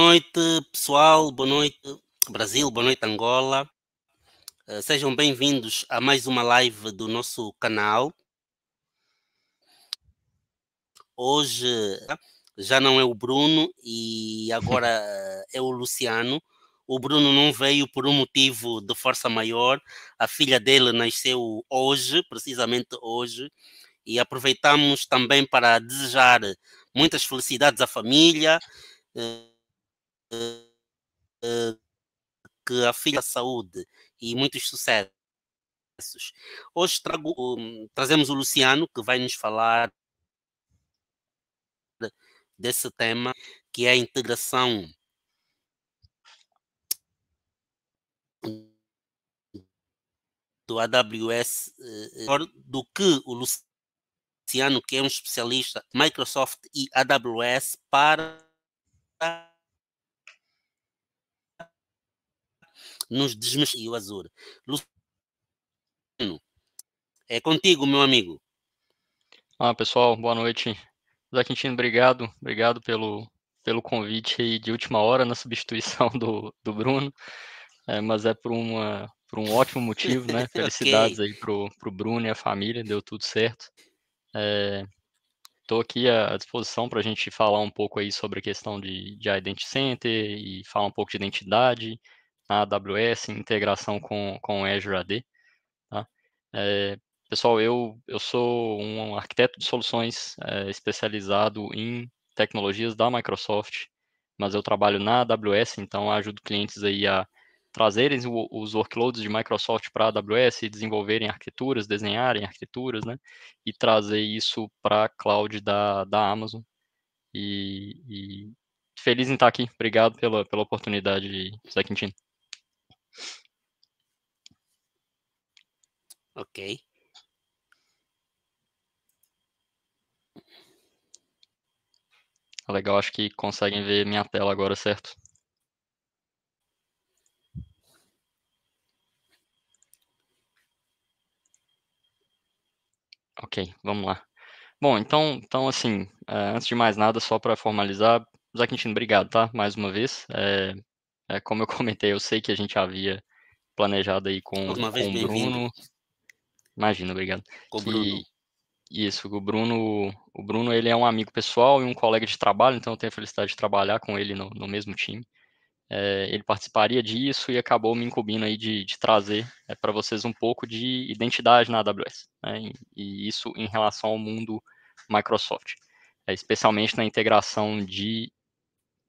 noite, pessoal. Boa noite, Brasil. Boa noite, Angola. Eh, sejam bem-vindos a mais uma live do nosso canal. Hoje já não é o Bruno e agora é o Luciano. O Bruno não veio por um motivo de força maior. A filha dele nasceu hoje, precisamente hoje, e aproveitamos também para desejar muitas felicidades à família, eh, que a filha saúde e muitos sucessos. Hoje trago, hum, trazemos o Luciano, que vai nos falar desse tema, que é a integração do AWS, eh, eh, do que o Luciano, que é um especialista Microsoft e AWS, para nos desmexia o Azul. Luciano, é contigo, meu amigo. Ah, pessoal, boa noite. Zé Quintino, obrigado. Obrigado pelo, pelo convite aí de última hora na substituição do, do Bruno. É, mas é por, uma, por um ótimo motivo, né? Felicidades okay. aí pro, pro Bruno e a família, deu tudo certo. Estou é, aqui à disposição para a gente falar um pouco aí sobre a questão de, de Identity Center e falar um pouco de identidade, na AWS, em integração com, com Azure AD. Tá? É, pessoal, eu, eu sou um arquiteto de soluções é, especializado em tecnologias da Microsoft, mas eu trabalho na AWS, então ajudo clientes aí a trazerem os workloads de Microsoft para a AWS, desenvolverem arquiteturas, desenharem arquiteturas, né? E trazer isso para a cloud da, da Amazon. E, e, feliz em estar tá aqui. Obrigado pela, pela oportunidade, Zé Quintino. Ok. Tá legal, acho que conseguem ver minha tela agora, certo? Ok, vamos lá. Bom, então, então assim, eh, antes de mais nada, só para formalizar, Zé Quintino, obrigado, tá? Mais uma vez. É, é, como eu comentei, eu sei que a gente havia planejado aí com, Uma com o Bruno. Imagina, obrigado. Com que, Bruno. Isso, o Bruno, o Bruno ele é um amigo pessoal e um colega de trabalho, então eu tenho a felicidade de trabalhar com ele no, no mesmo time. É, ele participaria disso e acabou me incumbindo aí de, de trazer é, para vocês um pouco de identidade na AWS, né, e, e isso em relação ao mundo Microsoft, é, especialmente na integração de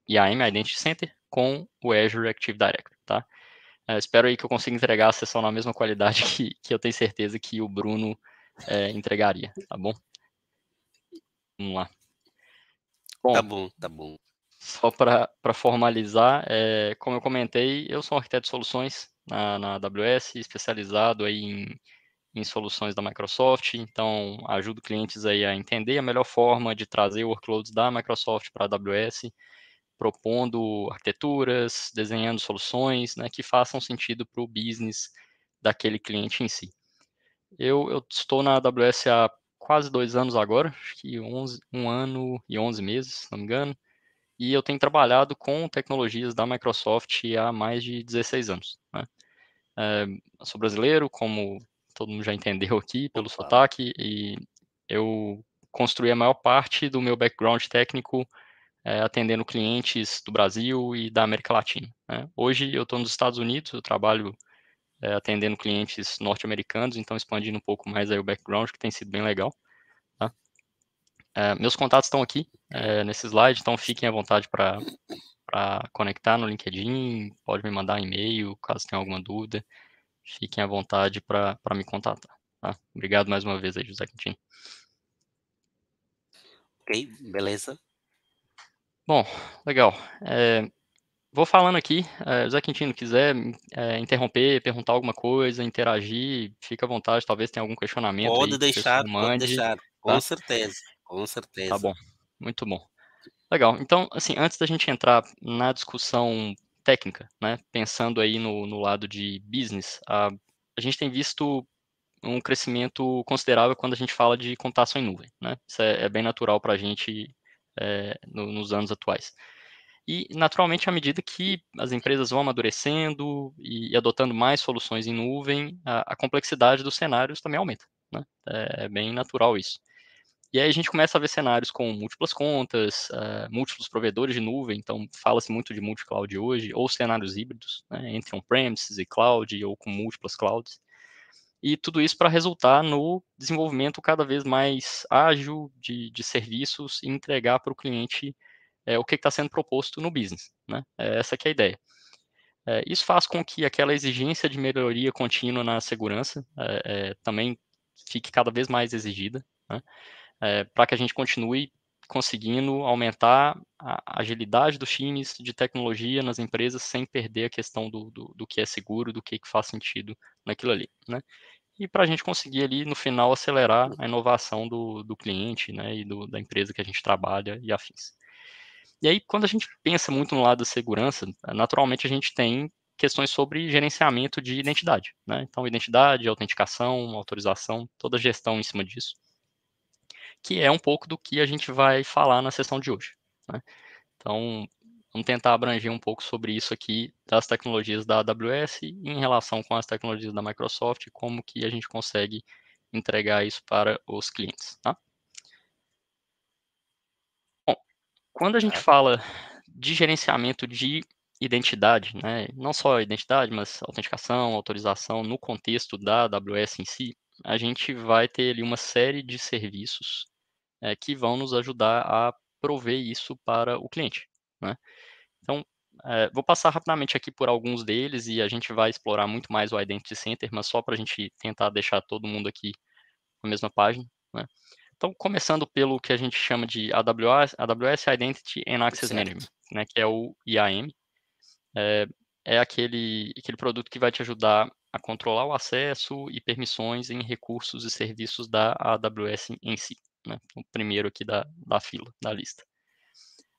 IAM, Identity Center, com o Azure Active Directory, tá? É, espero aí que eu consiga entregar a sessão na mesma qualidade que, que eu tenho certeza que o Bruno é, entregaria, tá bom? Vamos lá. Bom, tá bom, tá bom. Só para formalizar, é, como eu comentei, eu sou um arquiteto de soluções na, na AWS, especializado aí em, em soluções da Microsoft, então ajudo clientes aí a entender a melhor forma de trazer workloads da Microsoft para a AWS, propondo arquiteturas, desenhando soluções né, que façam sentido para o business daquele cliente em si. Eu, eu, estou na AWS há quase dois anos agora, acho que 11, um ano e 11 meses, se não me engano, e eu tenho trabalhado com tecnologias da Microsoft há mais de 16 anos. Né? É, sou brasileiro, como todo mundo já entendeu aqui pelo Opa. sotaque, e eu construí a maior parte do meu background técnico é, atendendo clientes do Brasil e da América Latina. Né? Hoje eu estou nos Estados Unidos, eu trabalho é, atendendo clientes norte-americanos, então expandindo um pouco mais aí o background, que tem sido bem legal. Tá? É, meus contatos estão aqui nesse slide, então fiquem à vontade para conectar no LinkedIn, pode me mandar um e-mail caso tenha alguma dúvida, fiquem à vontade para me contatar. Tá? Obrigado mais uma vez aí, José Quintino. Ok, beleza. Bom, legal. É, vou falando aqui. É, Zé Quintino, quiser é, interromper, perguntar alguma coisa, interagir, fica à vontade. Talvez tenha algum questionamento. Pode aí, deixar, mande, pode deixar. Tá? Com tá? certeza, com certeza. Tá bom, muito bom. Legal. Então, assim, antes da gente entrar na discussão técnica, né, pensando aí no, no lado de business, a, a gente tem visto um crescimento considerável quando a gente fala de computação em nuvem, né? Isso é, é bem natural para a gente é, no, nos anos atuais. E, naturalmente, à medida que as empresas vão amadurecendo e, e adotando mais soluções em nuvem, a, a complexidade dos cenários também aumenta. Né? É, é, bem natural isso. E aí a gente começa a ver cenários com múltiplas contas, uh, múltiplos provedores de nuvem, então fala-se muito de multi-cloud hoje, ou cenários híbridos, né, entre on-premises e cloud, ou com múltiplas clouds e tudo isso para resultar no desenvolvimento cada vez mais ágil de, de serviços e entregar para o cliente é, o que está sendo proposto no business. Né? É, essa é a ideia. É, isso faz com que aquela exigência de melhoria contínua na segurança eh, também fique cada vez mais exigida, né? para que a gente continue conseguindo aumentar a agilidade dos times de tecnologia nas empresas sem perder a questão do, do, do que é seguro, do que, que faz sentido naquilo ali, né? E para a gente conseguir ali, no final, acelerar a inovação do, do cliente, né? E do, da empresa que a gente trabalha e afins. E aí, quando a gente pensa muito no lado da segurança, naturalmente a gente tem questões sobre gerenciamento de identidade, né? Então, identidade, autenticação, autorização, toda a gestão em cima disso que é um pouco do que a gente vai falar na sessão de hoje. Né? Então, vamos tentar abranger um pouco sobre isso aqui das tecnologias da AWS em relação com as tecnologias da Microsoft, como que a gente consegue entregar isso para os clientes, tá? Bom, quando a gente fala de gerenciamento de identidade, né, não só identidade, mas autenticação, autorização no contexto da AWS em si, a gente vai ter ali uma série de serviços é, que vão nos ajudar a prover isso para o cliente. Né? Então, é, vou passar rapidamente aqui por alguns deles e a gente vai explorar muito mais o Identity Center, mas só para a gente tentar deixar todo mundo aqui na mesma página. Né? Então, começando pelo que a gente chama de AWS, AWS Identity and Access certo. Management, né, que é o IAM. É, eh, é, aquele, aquele produto que vai te ajudar a controlar o acesso e permissões em recursos e serviços da AWS em si, né? o primeiro aqui da, da fila, da lista.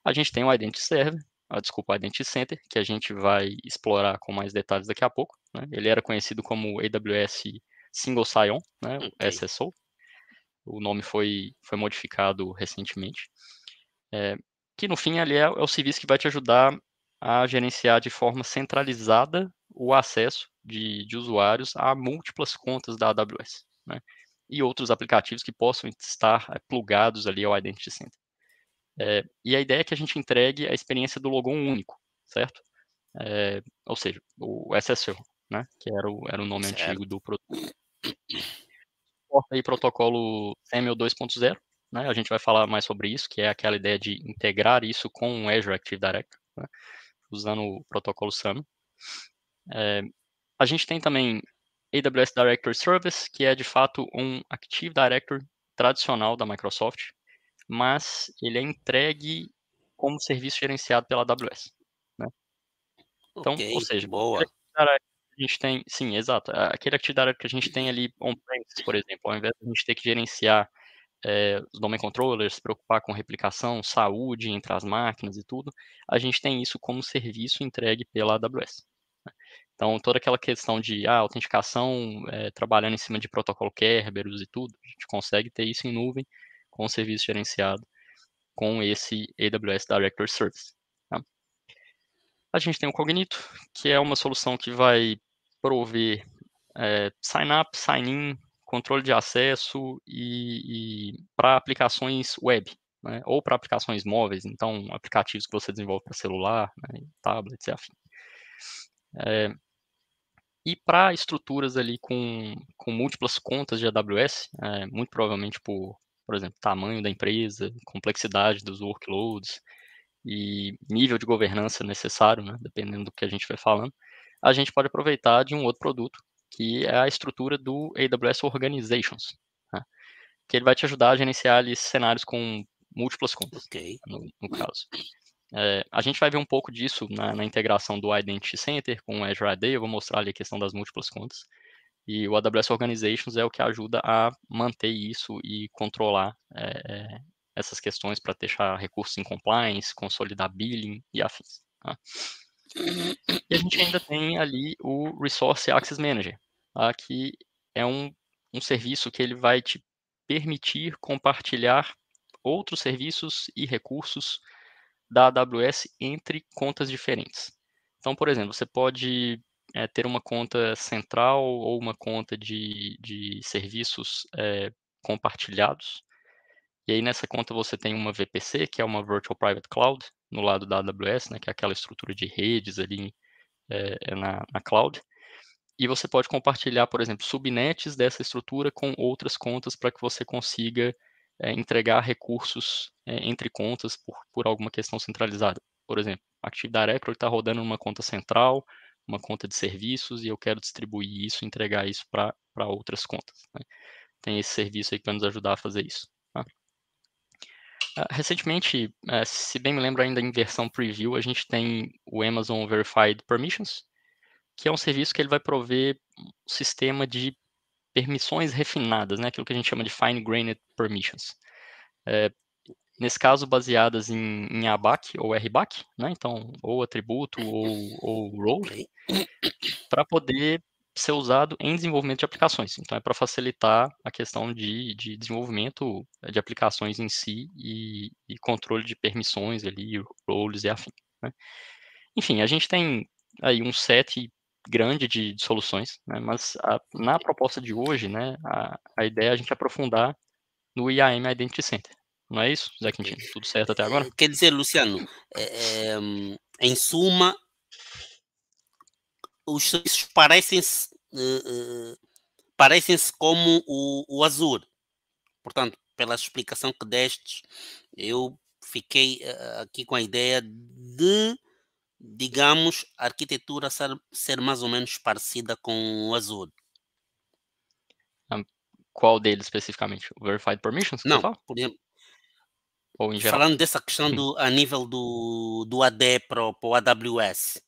A gente tem o Identity Server, a, desculpa, o Identity Center, que a gente vai explorar com mais detalhes daqui a pouco. Né? Ele era conhecido como AWS Single Sign-On, né? okay. o SSO. O nome foi, foi modificado recentemente. É, que, no fim, ali é, é o serviço que vai te ajudar a gerenciar de forma centralizada o acesso de, de usuários a múltiplas contas da AWS, né? E outros aplicativos que possam estar eh, plugados ali ao Identity Center. É, e a ideia é que a gente entregue a experiência do logon único, certo? É, ou seja, o SSO, né? Que era o, era o nome certo. antigo do produto. aí protocolo ML 2.0, né? A gente vai falar mais sobre isso, que é aquela ideia de integrar isso com o Azure Active Directory, né? usando o protocolo SAM. É, a gente tem também AWS Directory Service, que é de fato um Active Directory tradicional da Microsoft, mas ele é entregue como serviço gerenciado pela AWS. Né? Então, okay, ou seja, boa. a gente tem, sim, exato. Aquele Active Directory que a gente tem ali on premises por exemplo, ao invés de a gente ter que gerenciar é, os domain controllers, se preocupar com replicação, saúde entre as máquinas e tudo, a gente tem isso como serviço entregue pela AWS. Né? Então, toda aquela questão de ah, autenticação é, trabalhando em cima de protocolo Kerberos e tudo, a gente consegue ter isso em nuvem com o serviço gerenciado com esse AWS Directory Service. Tá? A gente tem o Cognito, que é uma solução que vai prover é, sign-up, sign-in, controle de acesso e, e para aplicações web, né? ou para aplicações móveis, então aplicativos que você desenvolve para celular, né? tablets e afim. É, e para estruturas ali com, com múltiplas contas de AWS, é, eh, muito provavelmente por, por exemplo, tamanho da empresa, complexidade dos workloads e nível de governança necessário, né, dependendo do que a gente vai falando, a gente pode aproveitar de um outro produto, que é a estrutura do AWS Organizations, né, que ele vai te ajudar a gerenciar ali cenários com múltiplas contas, okay. no, no caso. É, a gente vai ver um pouco disso na, na, integração do Identity Center com o Azure AD, eu vou mostrar ali a questão das múltiplas contas. E o AWS Organizations é o que ajuda a manter isso e controlar é, essas questões para deixar recursos em compliance, consolidar billing e afins. Tá? E a gente ainda tem ali o Resource Access Manager, tá? que é um, um serviço que ele vai te permitir compartilhar outros serviços e recursos da AWS entre contas diferentes. Então, por exemplo, você pode é, ter uma conta central ou uma conta de, de serviços é, compartilhados. E aí nessa conta você tem uma VPC, que é uma Virtual Private Cloud, no lado da AWS, né, que é aquela estrutura de redes ali é, na, na cloud. E você pode compartilhar, por exemplo, subnets dessa estrutura com outras contas para que você consiga é, entregar recursos é, entre contas por, por alguma questão centralizada. Por exemplo, a Active Directory está rodando numa conta central, uma conta de serviços, e eu quero distribuir isso, entregar isso para outras contas. Né? Tem esse serviço aí que vai nos ajudar a fazer isso. Tá? Ah, recentemente, é, se bem me lembro ainda em versão preview, a gente tem o Amazon Verified Permissions, que é um serviço que ele vai prover um sistema de permissões refinadas, né, aquilo que a gente chama de fine-grained permissions. É, nesse caso, baseadas em, em ABAC ou RBAC, né, então, ou atributo ou, ou role, para poder ser usado em desenvolvimento de aplicações. Então, é para facilitar a questão de, de desenvolvimento de aplicações em si e, e controle de permissões ali, roles e afim. Né? Enfim, a gente tem aí um set grande de, de soluções, né? mas a, na proposta de hoje, né, a, a ideia é a gente aprofundar no IAM Identity Center. Não é isso, Zé Quintino? Tudo certo até agora? Eh, quer dizer, Luciano, é, em suma, os serviços parecem-se uh, uh, parecem como o, o Azure. Portanto, pela explicação que destes, eu fiquei uh, aqui com a ideia de digamos, a arquitetura ser, ser mais ou menos parecida com o Azure. Hum, qual deles especificamente? O Verified Permissions? Não, fala? por exemplo, Falando dessa questão do, a nível do, do AD para o AWS.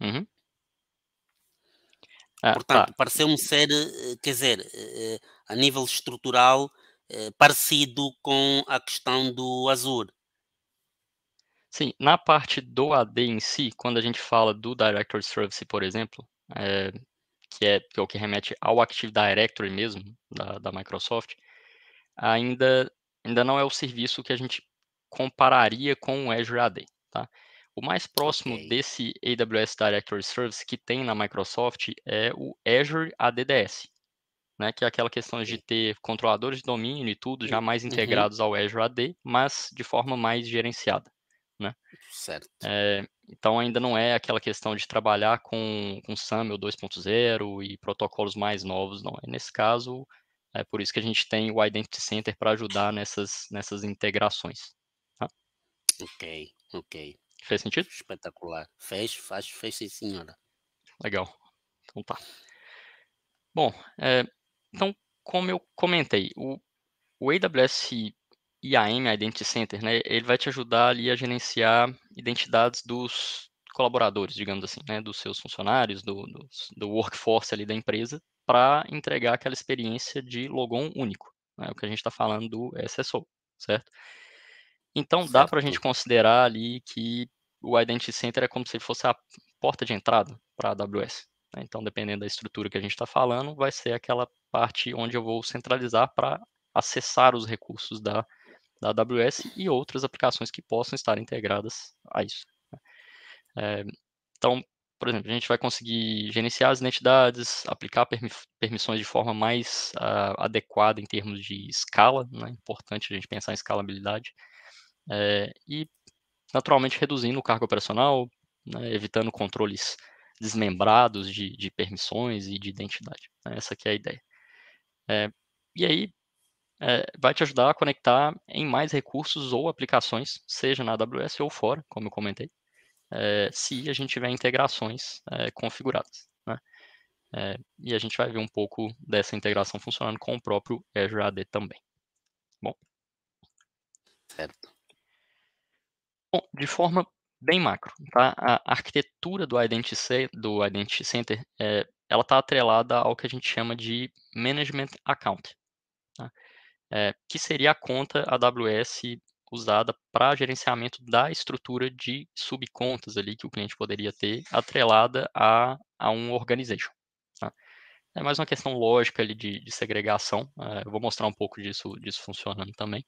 Uhum. Ah, tá. Portanto, tá. pareceu-me ser, eh, quer dizer, eh, a nível estrutural, eh, parecido com a questão do Azure. Sim, na parte do AD em si, quando a gente fala do Directory Service, por exemplo, é, que, é, o que remete ao Active Directory mesmo, da, da Microsoft, ainda, ainda não é o serviço que a gente compararia com o Azure AD. Tá? O mais próximo okay. desse AWS Directory Service que tem na Microsoft é o Azure ADDS, né, que é aquela questão de ter controladores de domínio e tudo já uhum. mais uhum. integrados uhum. ao Azure AD, mas de forma mais gerenciada né? Certo. É, então ainda não é aquela questão de trabalhar com, com SAML 2.0 e protocolos mais novos, não. É nesse caso, é por isso que a gente tem o Identity Center para ajudar nessas, nessas integrações. Tá? Ok, ok. Fez sentido? Espetacular. Fez, faz, fez sim, senhora. Legal. Então tá. Bom, é, então, como eu comentei, o, o AWS IAM, Identity Center, né, ele vai te ajudar ali a gerenciar identidades dos colaboradores, digamos assim, né, dos seus funcionários, do, do, do workforce ali da empresa, para entregar aquela experiência de logon único, né, o que a gente está falando do SSO, certo? Então certo. dá para a gente considerar ali que o Identity Center é como se ele fosse a porta de entrada para a AWS. Né? Então, dependendo da estrutura que a gente está falando, vai ser aquela parte onde eu vou centralizar para acessar os recursos da da AWS e outras aplicações que possam estar integradas a isso. É, então, por exemplo, a gente vai conseguir gerenciar as identidades, aplicar permissões de forma mais uh, adequada em termos de escala, né? importante a gente pensar em escalabilidade, é, e naturalmente reduzindo o cargo operacional, né? evitando controles desmembrados de, de, permissões e de identidade. Né? Essa que é a ideia. É, e aí, é, vai te ajudar a conectar em mais recursos ou aplicações, seja na AWS ou fora, como eu comentei, é, se a gente tiver integrações é, configuradas. Né? É, e a gente vai ver um pouco dessa integração funcionando com o próprio Azure AD também. Bom. Certo. Bom, de forma bem macro, tá? A arquitetura do Identity, do Identity Center, é, ela está atrelada ao que a gente chama de Management Account, é, que seria a conta AWS usada para gerenciamento da estrutura de subcontas ali que o cliente poderia ter atrelada a, a um organization. Tá? É mais uma questão lógica ali de, de segregação. É, eu vou mostrar um pouco disso, disso funcionando também.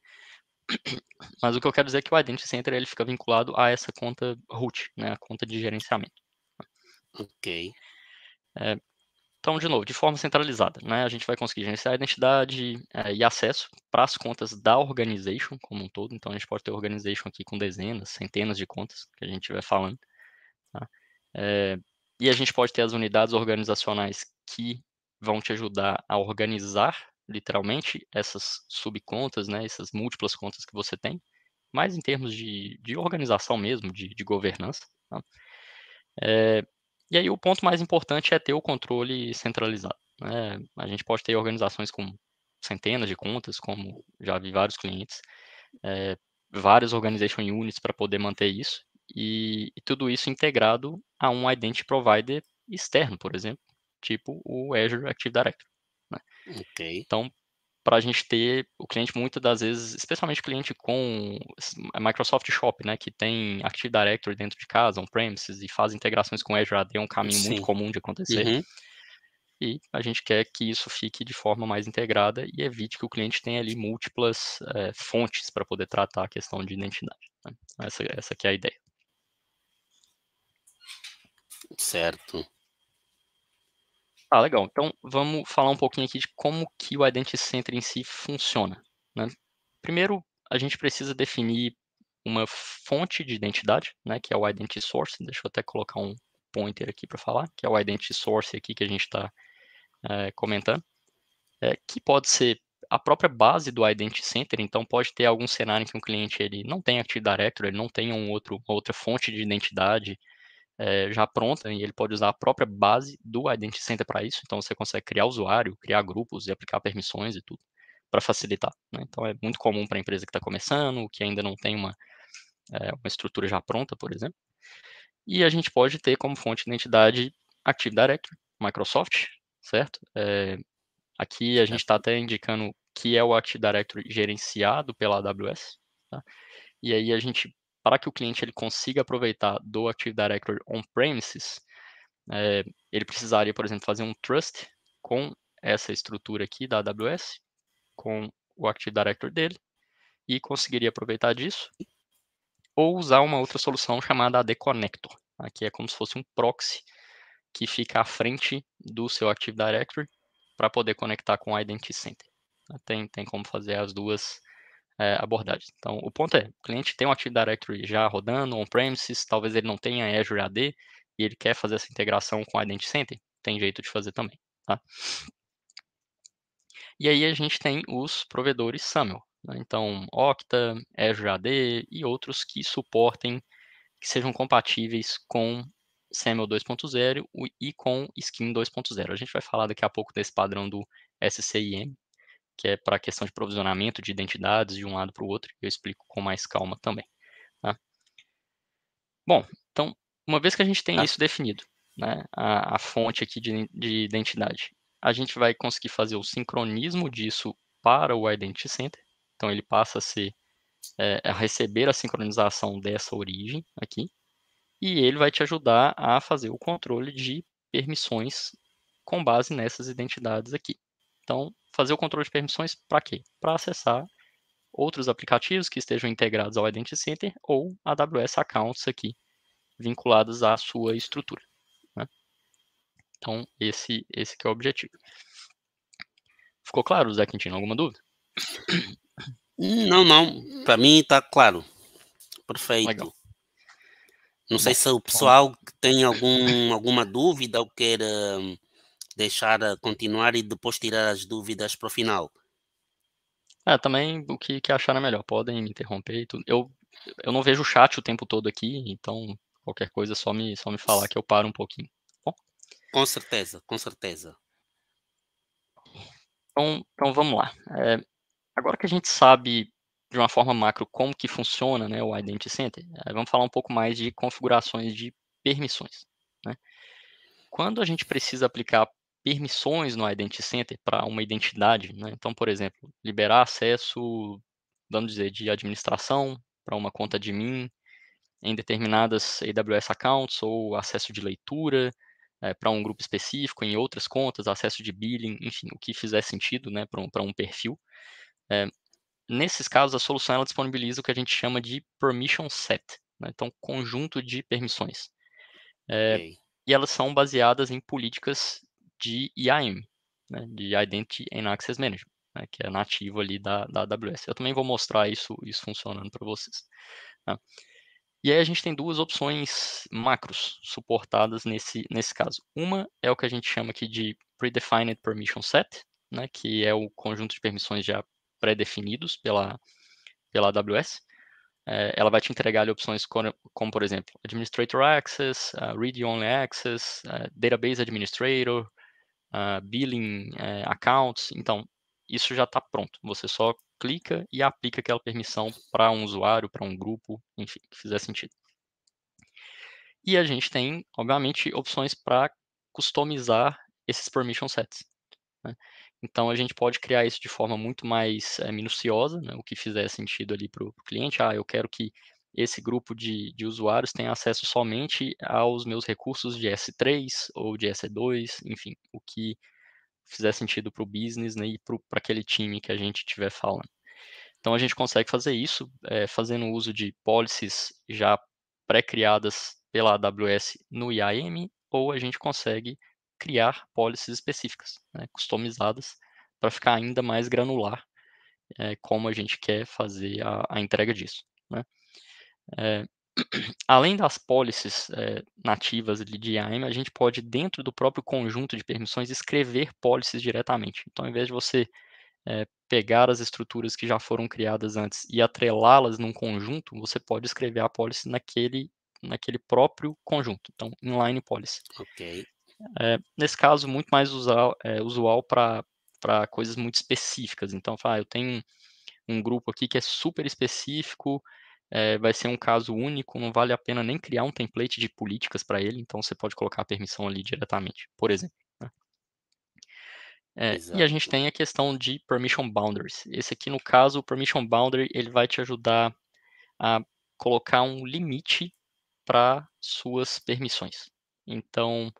Mas o que eu quero dizer é que o Identity Center ele fica vinculado a essa conta root, né, a conta de gerenciamento. Tá? Ok. É, então, de novo, de forma centralizada, né? A gente vai conseguir gerenciar a identidade é, e acesso para as contas da organization como um todo. Então, a gente pode ter organization aqui com dezenas, centenas de contas que a gente estiver falando. Tá? É, e a gente pode ter as unidades organizacionais que vão te ajudar a organizar, literalmente, essas subcontas, né? Essas múltiplas contas que você tem. Mas em termos de, de organização mesmo, de, de governança. Tá? É, e aí o ponto mais importante é ter o controle centralizado. Né? A gente pode ter organizações com centenas de contas, como já vi vários clientes, é, várias organization units para poder manter isso, e, e, tudo isso integrado a um identity provider externo, por exemplo, tipo o Azure Active Directory. Né? Okay. Então, para a gente ter o cliente muitas das vezes, especialmente cliente com a é Microsoft Shop, né, que tem Active Directory dentro de casa, on-premises, e faz integrações com Azure AD, é um caminho Sim. muito comum de acontecer. Uhum. E a gente quer que isso fique de forma mais integrada e evite que o cliente tenha ali múltiplas é, fontes para poder tratar a questão de identidade. Né? Essa, essa é a ideia. Certo. Ah, legal. Então, vamos falar um pouquinho aqui de como que o Identity Center em si funciona. Né? Primeiro, a gente precisa definir uma fonte de identidade, né, que é o Identity Source. Deixa eu até colocar um pointer aqui para falar, que é o Identity Source aqui que a gente está é, comentando, é, que pode ser a própria base do Identity Center, então pode ter algum cenário em que um cliente ele não tem Active Directory, ele não tem um outro, uma outra fonte de identidade, é, já pronta e ele pode usar a própria base do Identity Center para isso. Então você consegue criar usuário, criar grupos e aplicar permissões e tudo para facilitar. Né? Então é muito comum para a empresa que está começando, que ainda não tem uma, é, uma estrutura já pronta, por exemplo. E a gente pode ter como fonte de identidade Active Directory, Microsoft, certo? É, aqui a gente está até indicando que é o Active Directory gerenciado pela AWS. Tá? E aí a gente para que o cliente ele consiga aproveitar do Active Directory on-premises, é, ele precisaria, por exemplo, fazer um trust com essa estrutura aqui da AWS, com o Active Directory dele, e conseguiria aproveitar disso, ou usar uma outra solução chamada AD Connector. Aqui é como se fosse um proxy que fica à frente do seu Active Directory para poder conectar com o Identity Center. Tem, tem como fazer as duas é, abordagens. Então, o ponto é, o cliente tem um Active Directory já rodando on-premises, talvez ele não tenha Azure AD e ele quer fazer essa integração com o Identity Center, tem jeito de fazer também, tá? E aí a gente tem os provedores SAML, né? então Okta, Azure AD e outros que suportem, que sejam compatíveis com SAML 2.0 e com Skin 2.0. A gente vai falar daqui a pouco desse padrão do SCIM, que é para a questão de provisionamento de identidades de um lado para o outro, eu explico com mais calma também. Tá? Bom, então, uma vez que a gente tem ah. isso definido, né, a, a fonte aqui de, de, identidade, a gente vai conseguir fazer o sincronismo disso para o Identity Center, então ele passa a, ser, é, a receber a sincronização dessa origem aqui, e ele vai te ajudar a fazer o controle de permissões com base nessas identidades aqui. Então, fazer o controle de permissões para quê? Para acessar outros aplicativos que estejam integrados ao Identity Center ou AWS Accounts aqui, vinculados à sua estrutura. Né? Então, esse, esse é o objetivo. Ficou claro, Zé Quintino? Alguma dúvida? Não, não. Para mim está claro. Perfeito. Legal. Não sei se o pessoal tem algum, alguma dúvida ou queira deixar continuar e depois tirar as dúvidas para o final. É, também o que, que acharem é melhor, podem me interromper e tudo. Eu, eu não vejo o chat o tempo todo aqui, então qualquer coisa é só me, só me falar que eu paro um pouquinho. Tá bom? Com certeza, com certeza. Então, então vamos lá. É, agora que a gente sabe de uma forma macro como que funciona né, o Identity Center, é, vamos falar um pouco mais de configurações de permissões. Né? Quando a gente precisa aplicar permissões no Identity Center para uma identidade. Né? Então, por exemplo, liberar acesso, vamos dizer, de administração para uma conta de mim em determinadas AWS accounts ou acesso de leitura é, eh, para um grupo específico, em outras contas, acesso de billing, enfim, o que fizer sentido né, para um, um perfil. É, nesses casos, a solução ela disponibiliza o que a gente chama de permission set, né? então conjunto de permissões. É, okay. E elas são baseadas em políticas de IAM, né, de Identity and Access Management, né, que é nativo ali da, da AWS. Eu também vou mostrar isso, isso funcionando para vocês. Tá? E aí a gente tem duas opções macros suportadas nesse, nesse caso. Uma é o que a gente chama aqui de Predefined Permission Set, né, que é o conjunto de permissões já pré-definidos pela, pela AWS. É, ela vai te entregar opções como, como, por exemplo, Administrator Access, uh, Read Only Access, uh, Database Administrator, uh, billing uh, accounts. Então, isso já está pronto. Você só clica e aplica aquela permissão para um usuário, para um grupo, enfim, que fizer sentido. E a gente tem, obviamente, opções para customizar esses permission sets. Né? Então, a gente pode criar isso de forma muito mais é, minuciosa, né? o que fizer sentido ali para o cliente. Ah, eu quero que esse grupo de, de usuários tem acesso somente aos meus recursos de S3 ou de S2, enfim, o que fizer sentido para o business né, e para aquele time que a gente estiver falando. Então a gente consegue fazer isso é, fazendo uso de policies já pré-criadas pela AWS no IAM, ou a gente consegue criar policies específicas, né, customizadas, para ficar ainda mais granular é, como a gente quer fazer a, a entrega disso. Né? É, além das policies é, nativas de IAM, a gente pode, dentro do próprio conjunto de permissões, escrever policies diretamente. Então, ao invés de você é, pegar as estruturas que já foram criadas antes e atrelá-las num conjunto, você pode escrever a policy naquele, naquele próprio conjunto. Então, inline policy. Ok. É, nesse caso, muito mais usual para coisas muito específicas. Então, falar, ah, eu tenho um grupo aqui que é super específico, é, vai ser um caso único, não vale a pena nem criar um template de políticas para ele, então você pode colocar a permissão ali diretamente, por exemplo. Né? É, e a gente tem a questão de permission boundaries. Esse aqui, no caso, o permission boundary, ele vai te ajudar a colocar um limite para suas permissões. Então,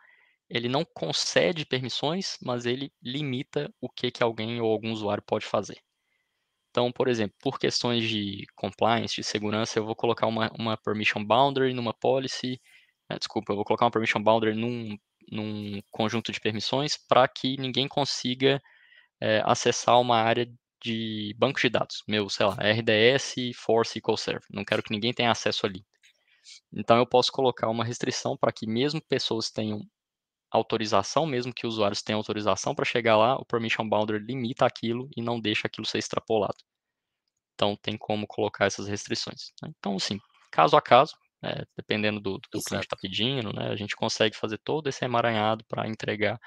ele não concede permissões, mas ele limita o que, que alguém ou algum usuário pode fazer. Então, por exemplo, por questões de compliance, de segurança, eu vou colocar uma, uma permission boundary numa policy, né, desculpa, eu vou colocar uma permission boundary num, num conjunto de permissões para que ninguém consiga é, acessar uma área de banco de dados, meu, sei lá, RDS, Force SQL Server. Não quero que ninguém tenha acesso ali. Então, eu posso colocar uma restrição para que mesmo pessoas tenham autorização, mesmo que usuários tenham autorização para chegar lá, o permission boundary limita aquilo e não deixa aquilo ser extrapolado. Então, tem como colocar essas restrições. Né? Então, assim, caso a caso, né, dependendo do, do que o cliente está pedindo, né, a gente consegue fazer todo esse emaranhado para entregar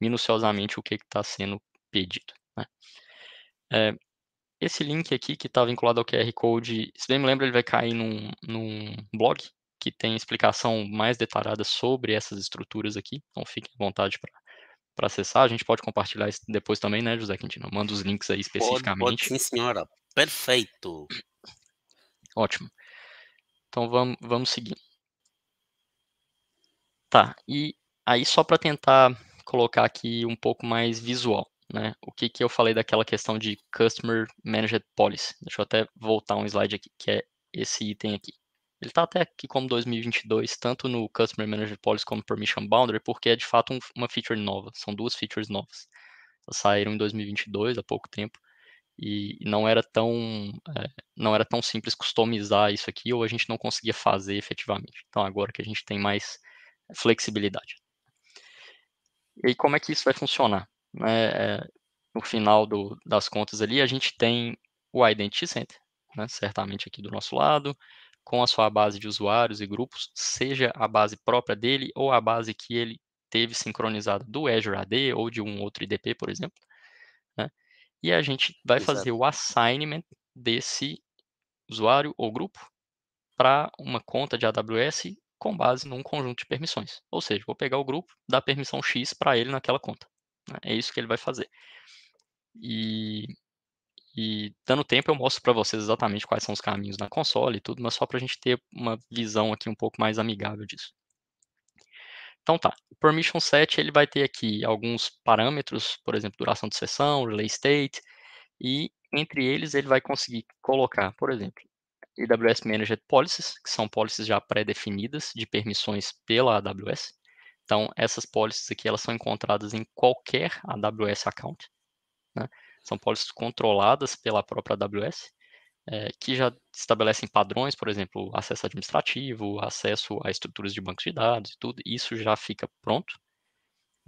minuciosamente o que está sendo pedido. Né? É, esse link aqui que está vinculado ao QR Code, se bem me lembro, ele vai cair num, num blog que tem explicação mais detalhada sobre essas estruturas aqui, então fiquem à vontade para para acessar, a gente pode compartilhar isso depois também, né, José Quintino? Manda os links aí especificamente. Pode, pode sim, senhora. Perfeito. Ótimo. Então vamos, vamos seguir. Tá, e aí só para tentar colocar aqui um pouco mais visual, né? O que, que eu falei daquela questão de Customer Managed Policy. Deixa eu até voltar um slide aqui, que é esse item aqui. Ele está até aqui como 2022, tanto no Customer Manager Policy como Permission Boundary, porque é de fato um, uma feature nova, são duas features novas. Elas saíram em 2022, há pouco tempo, e não era tão é, não era tão simples customizar isso aqui, ou a gente não conseguia fazer efetivamente. Então agora que a gente tem mais flexibilidade. E aí, como é que isso vai funcionar? É, é no final do, das contas ali, a gente tem o Identity Center, né, certamente aqui do nosso lado, com a sua base de usuários e grupos, seja a base própria dele ou a base que ele teve sincronizada do Azure AD ou de um outro IDP, por exemplo. Né? E a gente vai Exato. fazer o assignment desse usuário ou grupo para uma conta de AWS com base num conjunto de permissões. Ou seja, vou pegar o grupo, dar permissão X para ele naquela conta. Né? É isso que ele vai fazer. E e dando tempo eu mostro para vocês exatamente quais são os caminhos na console e tudo, mas só para a gente ter uma visão aqui um pouco mais amigável disso. Então tá, o permission set ele vai ter aqui alguns parâmetros, por exemplo, duração de sessão, relay state, e entre eles ele vai conseguir colocar, por exemplo, AWS Managed Policies, que são policies já pré-definidas de permissões pela AWS. Então essas policies aqui elas são encontradas em qualquer AWS account, né? são policies controladas pela própria AWS, é, eh, que já estabelecem padrões, por exemplo, acesso administrativo, acesso a estruturas de bancos de dados e tudo, isso já fica pronto.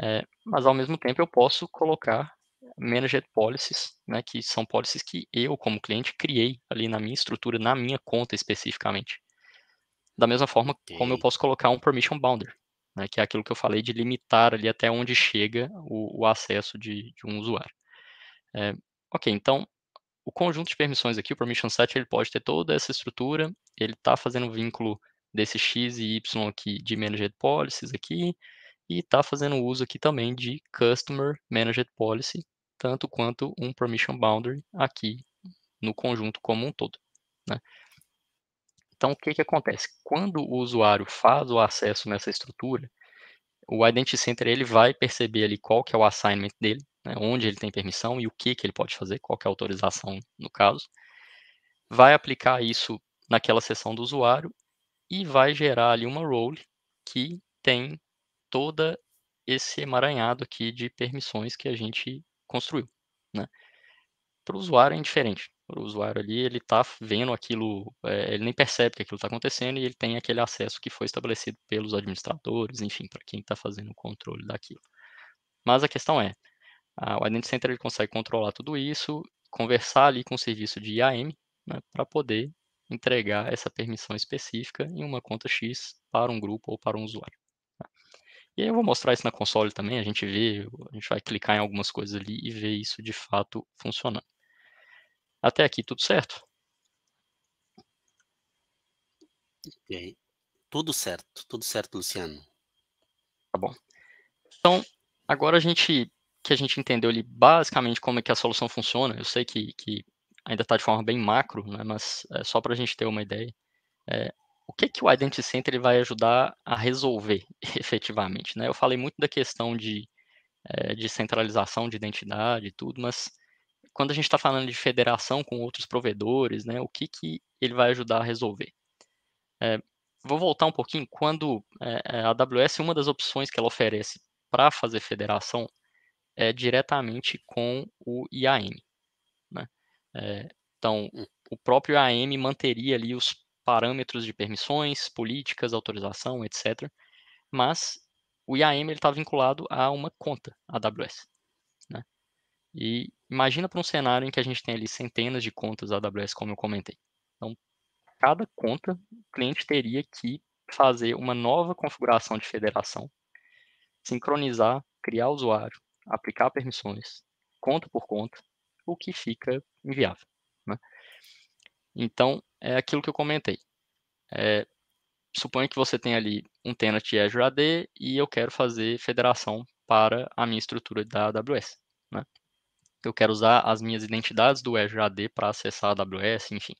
É, mas ao mesmo tempo eu posso colocar managed policies, né, que são policies que eu, como cliente, criei ali na minha estrutura, na minha conta especificamente. Da mesma forma okay. como eu posso colocar um permission boundary, né, que é aquilo que eu falei de limitar ali até onde chega o, o acesso de, de um usuário. É, ok, então o conjunto de permissões aqui, o permission set, ele pode ter toda essa estrutura, ele está fazendo vínculo desse x e y aqui de managed policies aqui, e está fazendo uso aqui também de customer managed policy, tanto quanto um permission boundary aqui no conjunto como um todo. Né? Então, o que, que acontece? Quando o usuário faz o acesso nessa estrutura, o Identity Center ele vai perceber ali qual que é o assignment dele, né, onde ele tem permissão e o que, que ele pode fazer, qual é a autorização no caso, vai aplicar isso naquela sessão do usuário e vai gerar ali uma role que tem toda esse emaranhado aqui de permissões que a gente construiu. Né? Para o usuário é indiferente. Para o usuário ali, ele está vendo aquilo, é, ele nem percebe que aquilo está acontecendo e ele tem aquele acesso que foi estabelecido pelos administradores, enfim, para quem está fazendo o controle daquilo. Mas a questão é, ah, o Identity Center ele consegue controlar tudo isso, conversar ali com o serviço de IAM, né, para poder entregar essa permissão específica em uma conta X para um grupo ou para um usuário. Tá? E aí eu vou mostrar isso na console também, a gente vê, a gente vai clicar em algumas coisas ali e ver isso de fato funcionando. Até aqui tudo certo? Ok. Tudo certo, tudo certo, Luciano. Tá bom. Então, agora a gente que a gente entendeu ali basicamente como é que a solução funciona, eu sei que, que ainda está de forma bem macro, né, mas é só para a gente ter uma ideia, é, o que, que o Identity Center ele vai ajudar a resolver efetivamente? Né? Eu falei muito da questão de, é, de centralização de identidade e tudo, mas quando a gente está falando de federação com outros provedores, né, o que, que ele vai ajudar a resolver? É, vou voltar um pouquinho. Quando é, a AWS, uma das opções que ela oferece para fazer federação é, diretamente com o IAM. Né? É, então, hum. o próprio IAM manteria ali os parâmetros de permissões, políticas, autorização, etc. Mas o IAM está vinculado a uma conta AWS. Né? E imagina para um cenário em que a gente tem ali centenas de contas AWS, como eu comentei. Então, cada conta, o cliente teria que fazer uma nova configuração de federação, sincronizar, criar usuário, aplicar permissões conta por conta, o que fica inviável. Né? Então, é aquilo que eu comentei. É, suponha que você tem ali um tenant Azure AD e eu quero fazer federação para a minha estrutura da AWS. Né? Eu quero usar as minhas identidades do Azure AD para acessar a AWS, enfim.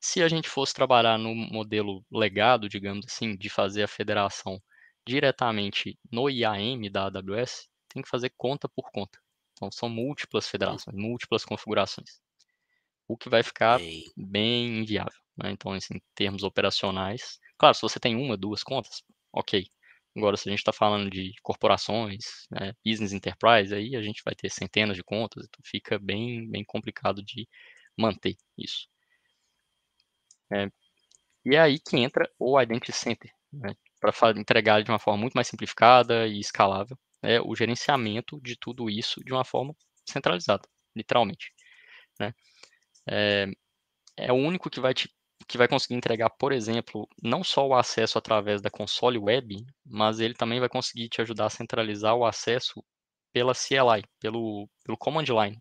Se a gente fosse trabalhar no modelo legado, digamos assim, de fazer a federação diretamente no IAM da AWS, tem que fazer conta por conta. Então são múltiplas federações, múltiplas configurações. O que vai ficar bem inviável. Né? Então, assim, em termos operacionais, claro, se você tem uma, duas contas, ok. Agora, se a gente está falando de corporações, né, business enterprise, aí a gente vai ter centenas de contas, então fica bem, bem complicado de manter isso. É, e é aí que entra o Identity Center, né, para entregar de uma forma muito mais simplificada e escalável né, o gerenciamento de tudo isso de uma forma centralizada, literalmente. Né? É, é, o único que vai, te, que vai conseguir entregar, por exemplo, não só o acesso através da console web, mas ele também vai conseguir te ajudar a centralizar o acesso pela CLI, pelo, pelo command line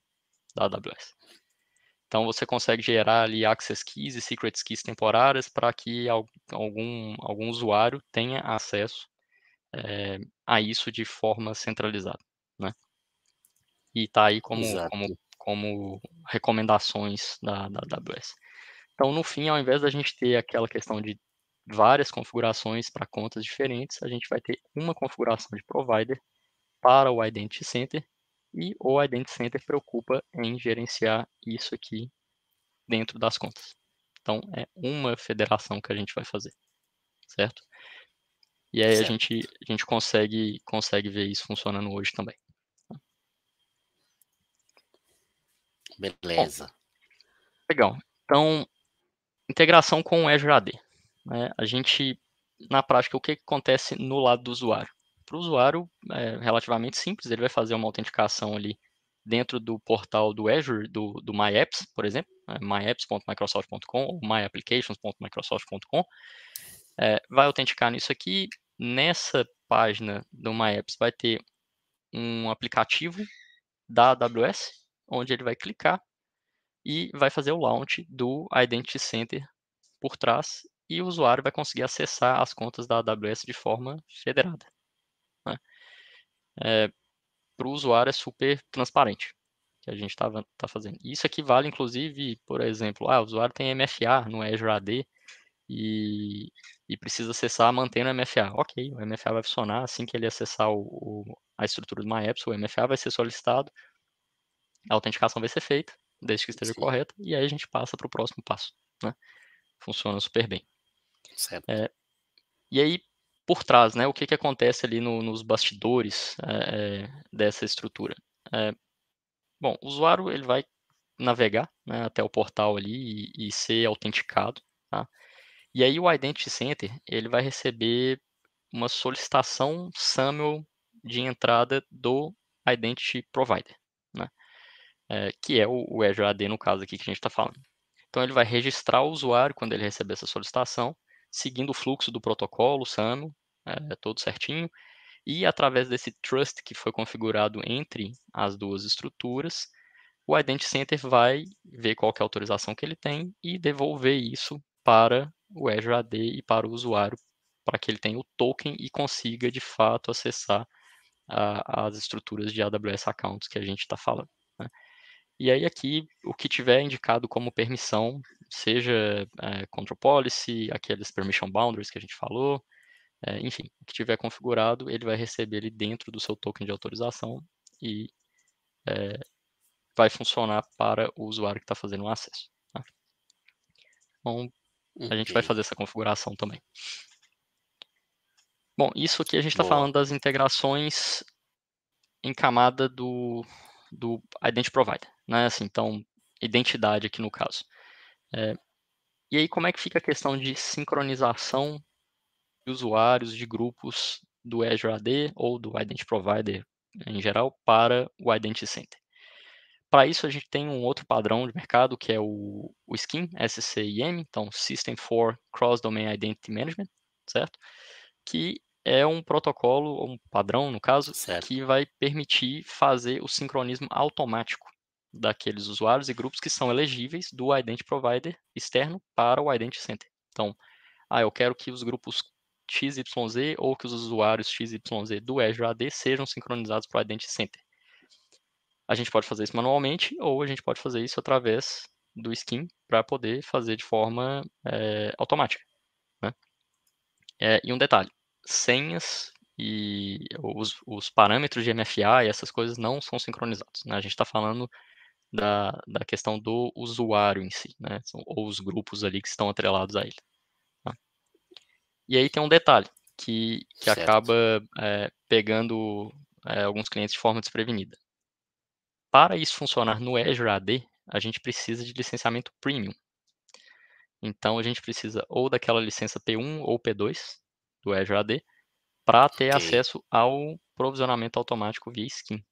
da AWS. Então você consegue gerar ali access keys e secret keys temporárias para que algum, algum usuário tenha acesso é, a isso de forma centralizada, né? E está aí como, como, como recomendações da, da AWS. Então, no fim, ao invés da gente ter aquela questão de várias configurações para contas diferentes, a gente vai ter uma configuração de provider para o Identity Center e o Identity Center preocupa em gerenciar isso aqui dentro das contas. Então, é uma federação que a gente vai fazer, certo? E aí a gente, a gente consegue, consegue ver isso funcionando hoje também. Beleza. Bom, legal. Então, integração com o Azure AD. Né? A gente, na prática, o que acontece no lado do usuário? Para o usuário, é relativamente simples, ele vai fazer uma autenticação ali dentro do portal do Azure, do, do My Apps, por exemplo, né? myapps.microsoft.com ou myapplications.microsoft.com, é, vai autenticar nisso aqui, nessa página do MyApps vai ter um aplicativo da AWS, onde ele vai clicar e vai fazer o launch do Identity Center por trás e o usuário vai conseguir acessar as contas da AWS de forma federada. Né? É, Para o usuário é super transparente que a gente está tá fazendo. Isso aqui vale, inclusive, por exemplo, ah, o usuário tem MFA no Azure AD, e, e precisa acessar mantendo o MFA. Ok, o MFA vai funcionar assim que ele acessar o, o, a estrutura do MyApps, o MFA vai ser solicitado, a autenticação vai ser feita, desde que esteja Sim. correta, e aí a gente passa para o próximo passo. Né? Funciona super bem. Certo. É, e aí, por trás, né, o que, que acontece ali no, nos bastidores é, é dessa estrutura? É, bom, o usuário ele vai navegar né, até o portal ali e, e ser autenticado. Tá? E aí o Identity Center ele vai receber uma solicitação SAML de entrada do Identity Provider, né? É, que é o, o Azure AD no caso aqui que a gente está falando. Então ele vai registrar o usuário quando ele receber essa solicitação, seguindo o fluxo do protocolo SAML, é, todo certinho, e através desse trust que foi configurado entre as duas estruturas, o Identity Center vai ver qual é a autorização que ele tem e devolver isso para o Azure AD e para o usuário, para que ele tenha o token e consiga, de fato, acessar a, as estruturas de AWS Accounts que a gente está falando. Né? E aí aqui, o que tiver indicado como permissão, seja é, control policy, aqueles permission boundaries que a gente falou, é, enfim, o que tiver configurado, ele vai receber ele dentro do seu token de autorização e é, vai funcionar para o usuário que está fazendo o acesso. Tá? Então, Okay. A gente vai fazer essa configuração também. Bom, isso aqui a gente está falando das integrações em camada do, do Identity Provider, né? Assim, então, identidade aqui no caso. É, e aí, como é que fica a questão de sincronização de usuários, de grupos do Azure AD ou do Identity Provider em geral para o Identity Center? Para isso, a gente tem um outro padrão de mercado, que é o, o SCIM, SCIM, então System for Cross Domain Identity Management, certo? Que é um protocolo, um padrão, no caso, certo. que vai permitir fazer o sincronismo automático daqueles usuários e grupos que são elegíveis do Identity Provider externo para o Identity Center. Então, ah, eu quero que os grupos XYZ ou que os usuários XYZ do Azure AD sejam sincronizados para o Identity Center. A gente pode fazer isso manualmente ou a gente pode fazer isso através do skin para poder fazer de forma é, automática. Né? É, e um detalhe: senhas e os, os, parâmetros de MFA e essas coisas não são sincronizados. Né? A gente está falando da, da questão do usuário em si, né? ou os grupos ali que estão atrelados a ele. Tá? E aí tem um detalhe que, que acaba é, pegando eh, alguns clientes de forma desprevenida para isso funcionar no Azure AD, a gente precisa de licenciamento premium. Então, a gente precisa ou daquela licença P1 ou P2 do Azure AD para ter okay. acesso ao provisionamento automático via skin.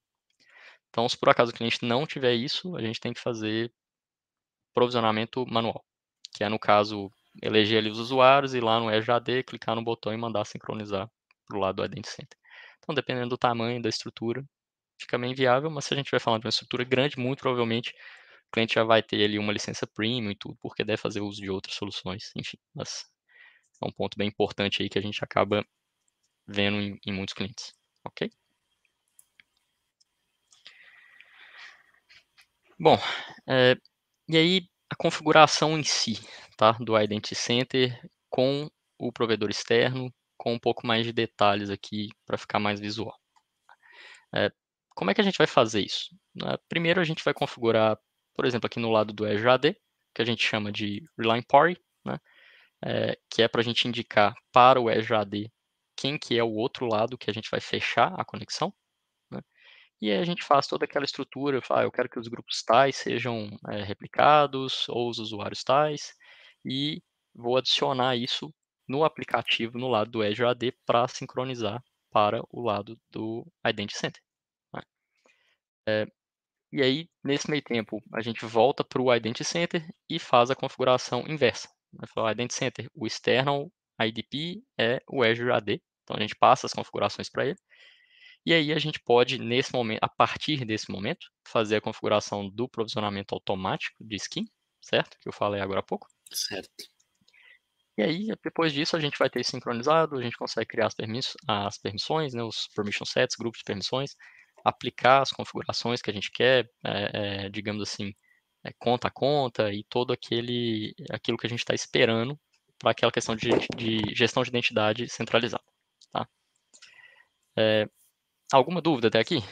Então, se por acaso o cliente não tiver isso, a gente tem que fazer provisionamento manual, que é, no caso, eleger ali os usuários, ir lá no Azure AD, clicar no botão e mandar sincronizar para o lado do Identity Center. Então, dependendo do tamanho, da estrutura, fica bem viável, mas se a gente vai falar de uma estrutura grande, muito provavelmente o cliente já vai ter ali uma licença premium e tudo, porque deve fazer uso de outras soluções, enfim, mas é um ponto bem importante aí que a gente acaba vendo em, em muitos clientes, ok? Bom, é, e aí a configuração em si, tá, do Identity Center com o provedor externo, com um pouco mais de detalhes aqui para ficar mais visual. É, como é que a gente vai fazer isso? Né? Primeiro a gente vai configurar, por exemplo, aqui no lado do Azure AD, que a gente chama de Reline Party, né? é, que é para a gente indicar para o Azure AD quem que é o outro lado que a gente vai fechar a conexão. Né? E aí a gente faz toda aquela estrutura, fala, ah, eu quero que os grupos tais sejam é, replicados, ou os usuários tais, e vou adicionar isso no aplicativo no lado do Azure AD para sincronizar para o lado do Identity Center. É, e aí, nesse meio tempo, a gente volta para o Identity Center e faz a configuração inversa. O né, Identity Center, o external IDP é o Azure AD, então a gente passa as configurações para ele. E aí a gente pode, nesse momento, a partir desse momento, fazer a configuração do provisionamento automático de skin, certo? Que eu falei agora há pouco. Certo. E aí, depois disso, a gente vai ter sincronizado, a gente consegue criar as, permiss as permissões, né, os permission sets, grupos de permissões, aplicar as configurações que a gente quer, é, é, digamos assim, é, conta a conta e todo aquele aquilo que a gente está esperando para aquela questão de, de, gestão de identidade centralizada. Tá? É, alguma dúvida até aqui?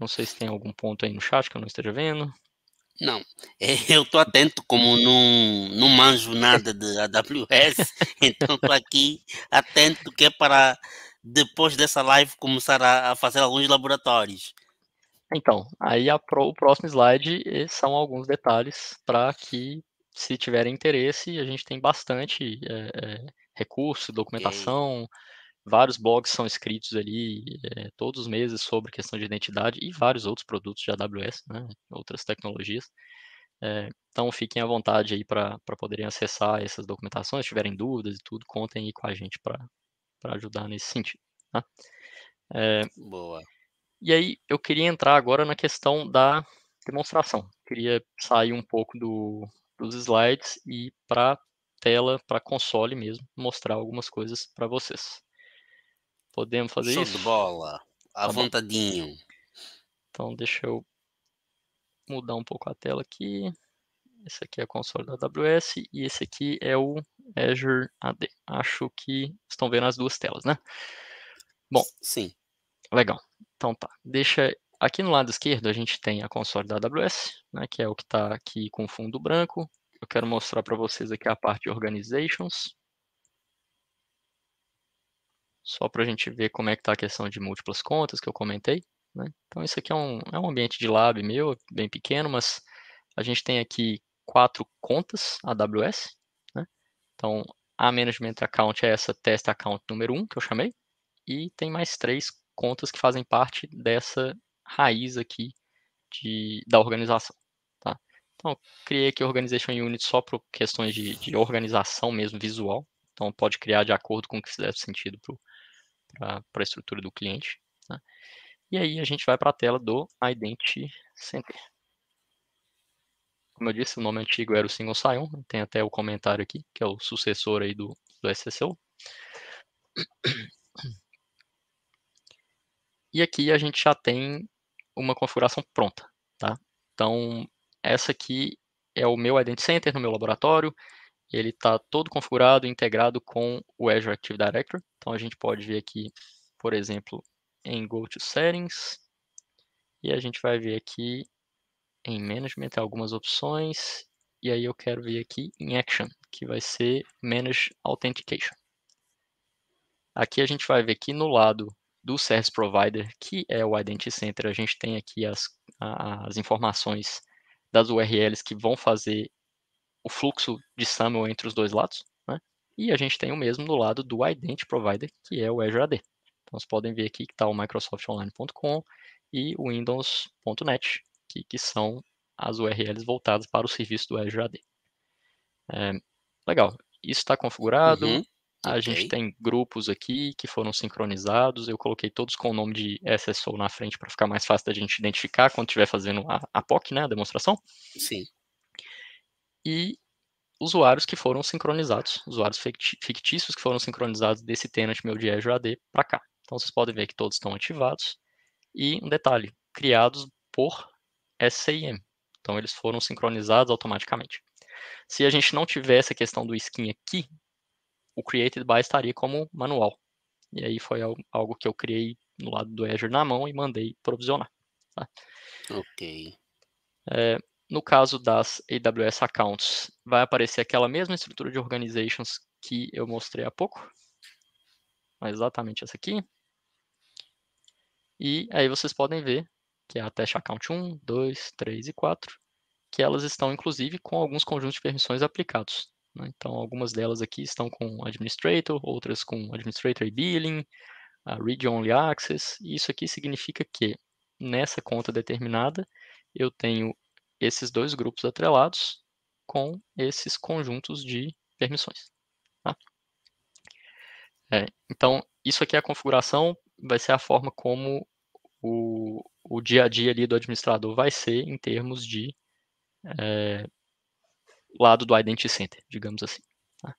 Não sei se tem algum ponto aí no chat que eu não esteja vendo. Não, eu estou atento, como não, não manjo nada de AWS, então estou aqui atento que é para depois dessa live começar a, a fazer alguns laboratórios. Então, aí pro, o próximo slide são alguns detalhes para que, se tiverem interesse, a gente tem bastante é, é recurso, documentação, okay. vários blogs são escritos ali é, todos os meses sobre questão de identidade e vários outros produtos de AWS, né, outras tecnologias. É, então fiquem à vontade aí para poderem acessar essas documentações, se tiverem dúvidas e tudo, contem aí com a gente para ajudar nesse sentido. Tá? É, Boa. E aí eu queria entrar agora na questão da demonstração. Queria sair um pouco do, dos slides e para tela, para console mesmo, mostrar algumas coisas para vocês. Podemos fazer Show isso? de bola. À tá vontadinho. Então deixa eu mudar um pouco a tela aqui. Esse aqui é a console da AWS e esse aqui é o Azure AD. Acho que estão vendo as duas telas, né? Bom. Sim. Legal. Então tá, deixa aqui no lado esquerdo a gente tem a console da AWS, né, que é o que está aqui com fundo branco. Eu quero mostrar para vocês aqui a parte de Organizations. Só para a gente ver como é que está a questão de múltiplas contas que eu comentei. Né? Então isso aqui é um, é um ambiente de lab meu, bem pequeno, mas a gente tem aqui quatro contas AWS. Né? Então a Management Account é essa Test Account número 1 um, que eu chamei. E tem mais três contas que fazem parte dessa raiz aqui de, da organização. Tá? Então, criei aqui Organization Unit só para questões de, de, organização mesmo, visual. Então, pode criar de acordo com o que fizer sentido para a estrutura do cliente. Tá? E aí, a gente vai para a tela do Identity Center. Como eu disse, o nome antigo era o Single Scion, né? tem até o comentário aqui, que é o sucessor aí do, do SSO. E aqui a gente já tem uma configuração pronta, tá? Então, essa aqui é o meu Identity Center no meu laboratório. Ele está todo configurado, integrado com o Azure Active Directory. Então, a gente pode ver aqui, por exemplo, em Go to Settings. E a gente vai ver aqui em Management algumas opções. E aí eu quero ver aqui em Action, que vai ser Manage Authentication. Aqui a gente vai ver que no lado do Service Provider, que é o Identity Center. A gente tem aqui as, as informações das URLs que vão fazer o fluxo de SAML entre os dois lados, né? e a gente tem o mesmo do lado do Identity Provider, que é o Azure AD. Então, vocês podem ver aqui que está o microsoftonline.com e o windows.net, que, que são as URLs voltadas para o serviço do Azure AD. É, legal, isso está configurado, uhum. A gente tem grupos aqui que foram sincronizados. Eu coloquei todos com o nome de SSO na frente para ficar mais fácil da gente identificar quando estiver fazendo a, a POC, né, a demonstração. Sim. E usuários que foram sincronizados, usuários fictícios que foram sincronizados desse tenant meu de Azure AD para cá. Então vocês podem ver que todos estão ativados. E um detalhe, criados por SCIM. Então eles foram sincronizados automaticamente. Se a gente não tivesse a questão do skin aqui, o Created By estaria como manual. E aí foi algo que eu criei no lado do Azure na mão e mandei provisionar. Tá? Ok. É, no caso das AWS Accounts, vai aparecer aquela mesma estrutura de organizations que eu mostrei há pouco. Exatamente essa aqui. E aí vocês podem ver que é a teste account 1, 2, 3 e 4, que elas estão inclusive com alguns conjuntos de permissões aplicados. Né? Então, algumas delas aqui estão com administrator, outras com administrator e billing, region only access. E isso aqui significa que nessa conta determinada eu tenho esses dois grupos atrelados com esses conjuntos de permissões. Tá? É, então, isso aqui é a configuração, vai ser a forma como o, o dia a dia ali do administrador vai ser em termos de é, lado do Identity Center, digamos assim. Tá?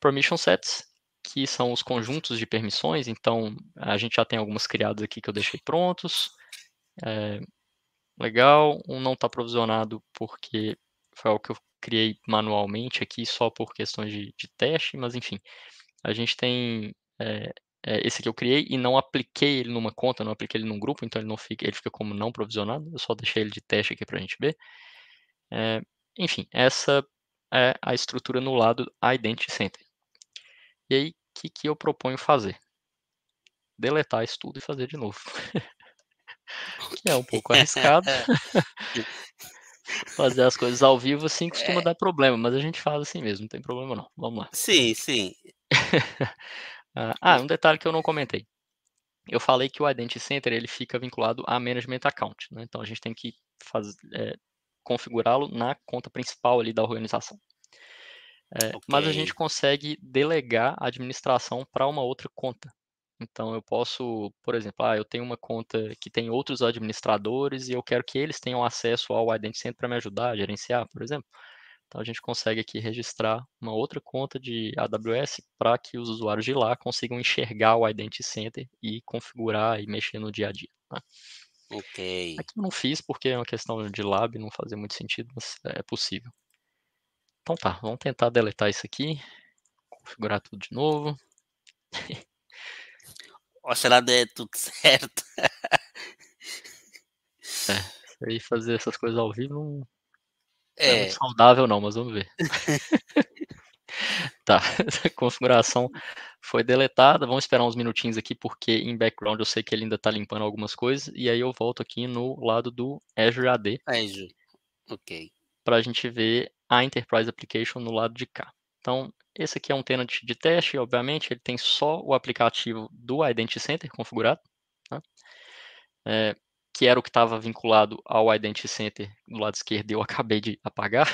Permission sets, que são os conjuntos de permissões, então a gente já tem algumas criadas aqui que eu deixei prontos. É, legal, um não está provisionado porque foi algo que eu criei manualmente aqui só por questões de, de teste, mas enfim, a gente tem é, é, esse que eu criei e não apliquei ele numa conta, não apliquei ele num grupo, então ele não fica, ele fica como não provisionado. Eu só deixei ele de teste aqui para a gente ver. É, enfim, essa é a estrutura no lado Identity Center. E aí, o que, que eu proponho fazer? Deletar isso tudo e fazer de novo. que é um pouco arriscado. fazer as coisas ao vivo assim costuma é. dar problema, mas a gente faz assim mesmo, não tem problema não. Vamos lá. Sim, sim. Ah, ah, um detalhe que eu não comentei. Eu falei que o Identity Center ele fica vinculado a Management Account, né? então a gente tem que fazer, eh, é, configurá-lo na conta principal ali da organização. É, okay. Mas a gente consegue delegar a administração para uma outra conta. Então eu posso, por exemplo, ah, eu tenho uma conta que tem outros administradores e eu quero que eles tenham acesso ao Identity Center para me ajudar a gerenciar, por exemplo. Então a gente consegue aqui registrar uma outra conta de AWS para que os usuários de lá consigam enxergar o Identity Center e configurar e mexer no dia a dia. Tá? Ok. Aqui eu não fiz porque é uma questão de lab, não fazia muito sentido, mas é possível. Então tá, vamos tentar deletar isso aqui, configurar tudo de novo. Oxalá dê tudo certo. é, aí fazer essas coisas ao vivo não é, é saudável não, mas vamos ver. Tá, a configuração foi deletada. Vamos esperar uns minutinhos aqui, porque em background eu sei que ele ainda está limpando algumas coisas. E aí eu volto aqui no lado do Azure AD. Azure, ok. Para a gente ver a Enterprise Application no lado de cá. Então, esse aqui é um tenant de teste, obviamente, ele tem só o aplicativo do Identity Center configurado, né? é, que era o que estava vinculado ao Identity Center do lado esquerdo, eu acabei de apagar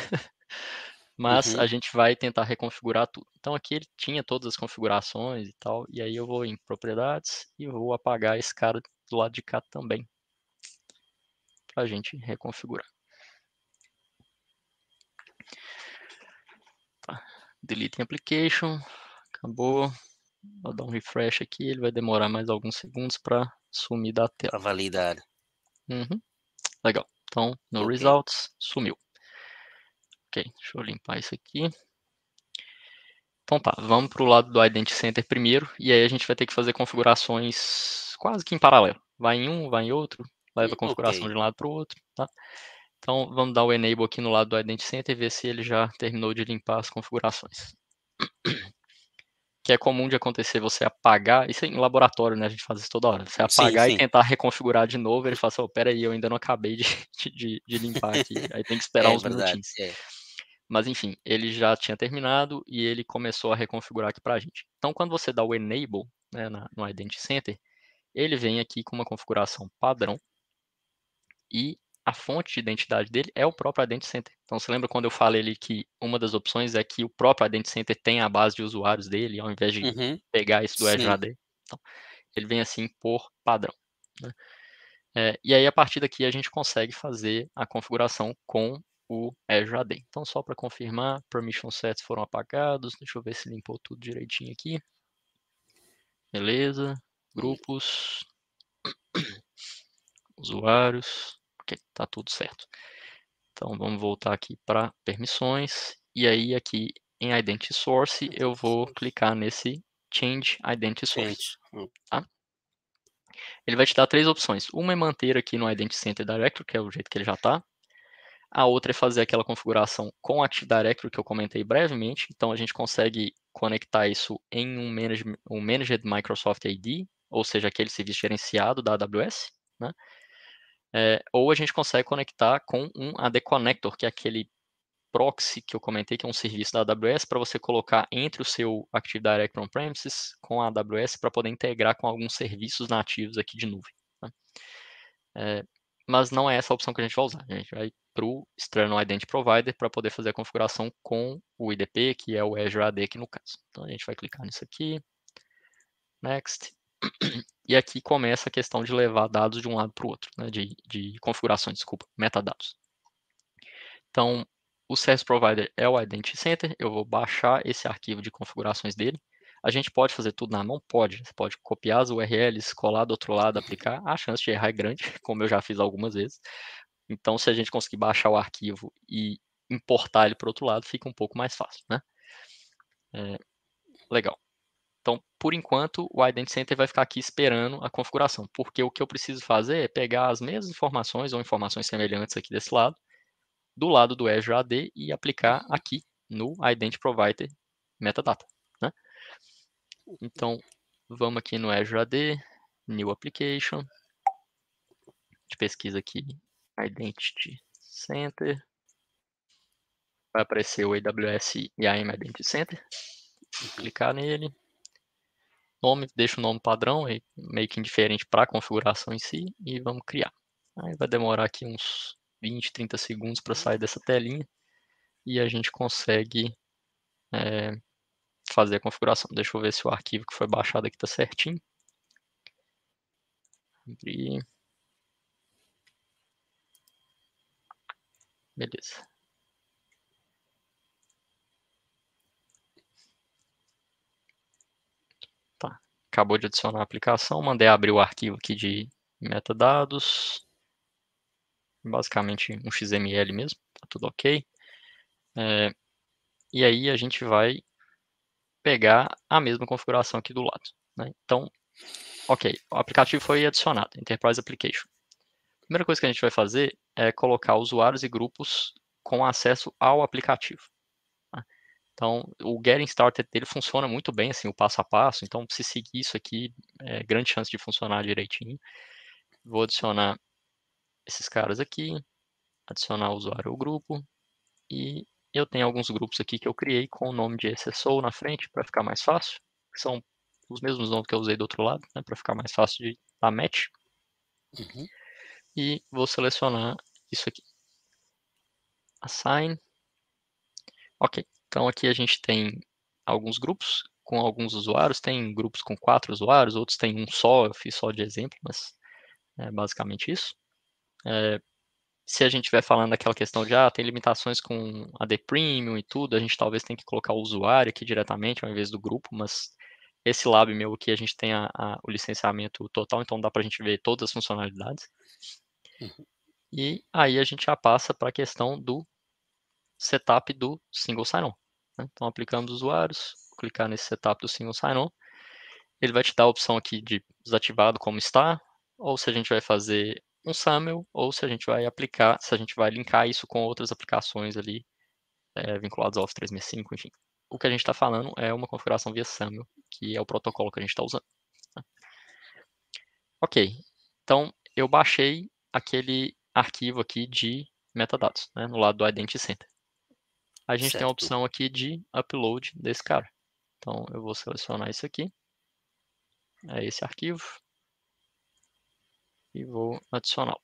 mas uhum. a gente vai tentar reconfigurar tudo. Então aqui ele tinha todas as configurações e tal, e aí eu vou em propriedades e vou apagar esse cara do lado de cá também, para a gente reconfigurar. Tá. Delete application, acabou. Vou dar um refresh aqui, ele vai demorar mais alguns segundos para sumir da tela. Para validar. Uhum. Legal. Então, no okay. results, sumiu. Ok, deixa eu limpar isso aqui. Então tá, vamos para o lado do Ident Center primeiro, e aí a gente vai ter que fazer configurações quase que em paralelo. Vai em um, vai em outro, leva a configuração okay. de um lado para o outro, tá? Então vamos dar o enable aqui no lado do Ident Center e ver se ele já terminou de limpar as configurações. que é comum de acontecer você apagar, isso é em laboratório, né? A gente faz isso toda hora. Você apagar sim, sim. e tentar reconfigurar de novo, ele fala assim, oh, peraí, eu ainda não acabei de, de, de limpar aqui. aí tem que esperar é, uns verdade, minutinhos. É. Mas enfim, ele já tinha terminado e ele começou a reconfigurar aqui para a gente. Então, quando você dá o enable né, na, no Identity Center, ele vem aqui com uma configuração padrão e a fonte de identidade dele é o próprio Identity Center. Então, você lembra quando eu falei ali que uma das opções é que o próprio Identity Center tem a base de usuários dele, ao invés de uhum. pegar isso do Sim. Então, ele vem assim por padrão. Né? É, e aí, a partir daqui, a gente consegue fazer a configuração com o Jaden. Então, só para confirmar, permission sets foram apagados. Deixa eu ver se limpou tudo direitinho aqui. Beleza. Grupos. Usuários. Ok, tá tudo certo. Então, vamos voltar aqui para permissões. E aí, aqui em Identity Source, eu vou clicar nesse Change Identity Source. Hum. Tá? Ele vai te dar três opções. Uma é manter aqui no Identity Center Directory, que é o jeito que ele já está. A outra é fazer aquela configuração com Active Directory que eu comentei brevemente. Então a gente consegue conectar isso em um, manage, um Managed Microsoft ID, ou seja, aquele serviço gerenciado da AWS, né? É, ou a gente consegue conectar com um AD Connector, que é aquele proxy que eu comentei, que é um serviço da AWS para você colocar entre o seu Active Directory on-premises com a AWS para poder integrar com alguns serviços nativos aqui de nuvem. Né? É, mas não é essa a opção que a gente vai usar. A gente vai para o External identity Provider para poder fazer a configuração com o IDP, que é o Azure AD aqui no caso. Então a gente vai clicar nisso aqui, Next, e aqui começa a questão de levar dados de um lado para o outro, né? de, de configurações, desculpa, metadados. Então, o Service Provider é o Identity Center, eu vou baixar esse arquivo de configurações dele, a gente pode fazer tudo na mão? Pode. Você pode copiar as URLs, colar do outro lado, aplicar. A chance de errar é grande, como eu já fiz algumas vezes. Então, se a gente conseguir baixar o arquivo e importar ele para o outro lado, fica um pouco mais fácil, né? É, legal. Então, por enquanto, o Ident Center vai ficar aqui esperando a configuração, porque o que eu preciso fazer é pegar as mesmas informações ou informações semelhantes aqui desse lado, do lado do Azure AD e aplicar aqui no Ident Provider Metadata. Então, vamos aqui no Azure AD, New Application. A gente pesquisa aqui Identity Center. Vai aparecer o AWS IAM Identity Center. Clicar nele. Nome, deixa o nome padrão, é meio que indiferente para a configuração em si. E vamos criar. Aí vai demorar aqui uns 20, 30 segundos para sair dessa telinha. E a gente consegue é, fazer a configuração. Deixa eu ver se o arquivo que foi baixado aqui está certinho. Abrir. Beleza. Tá. Acabou de adicionar a aplicação. Mandei abrir o arquivo aqui de metadados. Basicamente um XML mesmo. Tá tudo ok. É, e aí a gente vai pegar a mesma configuração aqui do lado. Né? Então, ok, o aplicativo foi adicionado, Enterprise Application. A primeira coisa que a gente vai fazer é colocar usuários e grupos com acesso ao aplicativo. Tá? Então, o Getting Started dele funciona muito bem, assim, o passo a passo. Então, se seguir isso aqui, é grande chance de funcionar direitinho. Vou adicionar esses caras aqui, adicionar o usuário ao grupo e eu tenho alguns grupos aqui que eu criei com o nome de SSO na frente para ficar mais fácil, são os mesmos nomes que eu usei do outro lado, né, para ficar mais fácil de dar match. Uhum. E vou selecionar isso aqui. Assign. Ok, então aqui a gente tem alguns grupos com alguns usuários, tem grupos com quatro usuários, outros tem um só, eu fiz só de exemplo, mas é basicamente isso. É, se a gente estiver falando daquela questão de, ah, tem limitações com AD Premium e tudo, a gente talvez tenha que colocar o usuário aqui diretamente ao invés do grupo, mas esse lab meu aqui a gente tem a, a, o licenciamento total, então dá para a gente ver todas as funcionalidades. Uhum. E aí a gente já passa para a questão do setup do single sign-on. Né? Então aplicamos usuários, clicar nesse setup do single sign-on, ele vai te dar a opção aqui de desativado como está, ou se a gente vai fazer um SAML ou se a gente vai aplicar, se a gente vai linkar isso com outras aplicações ali é, vinculadas ao Office 365, enfim. O que a gente está falando é uma configuração via SAML, que é o protocolo que a gente está usando. Tá? Ok, então eu baixei aquele arquivo aqui de metadados, né, no lado do Identity Center. A gente certo. tem a opção aqui de upload desse cara. Então, eu vou selecionar isso aqui. É esse arquivo e vou adicional.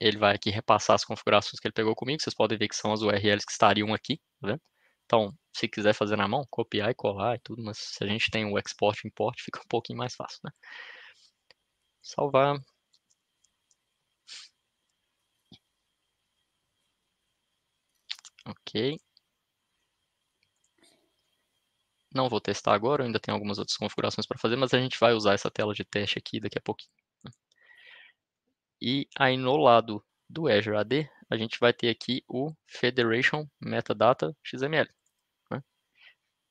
Ele vai aqui repassar as configurações que ele pegou comigo. Vocês podem ver que são as URLs que estariam aqui, tá vendo? Então, se quiser fazer na mão, copiar e colar e tudo, mas se a gente tem o export e import, fica um pouquinho mais fácil, né? Salvar. Ok. Não vou testar agora, ainda tem algumas outras configurações para fazer, mas a gente vai usar essa tela de teste aqui daqui a pouquinho. E aí no lado do Azure AD, a gente vai ter aqui o Federation Metadata XML. Né?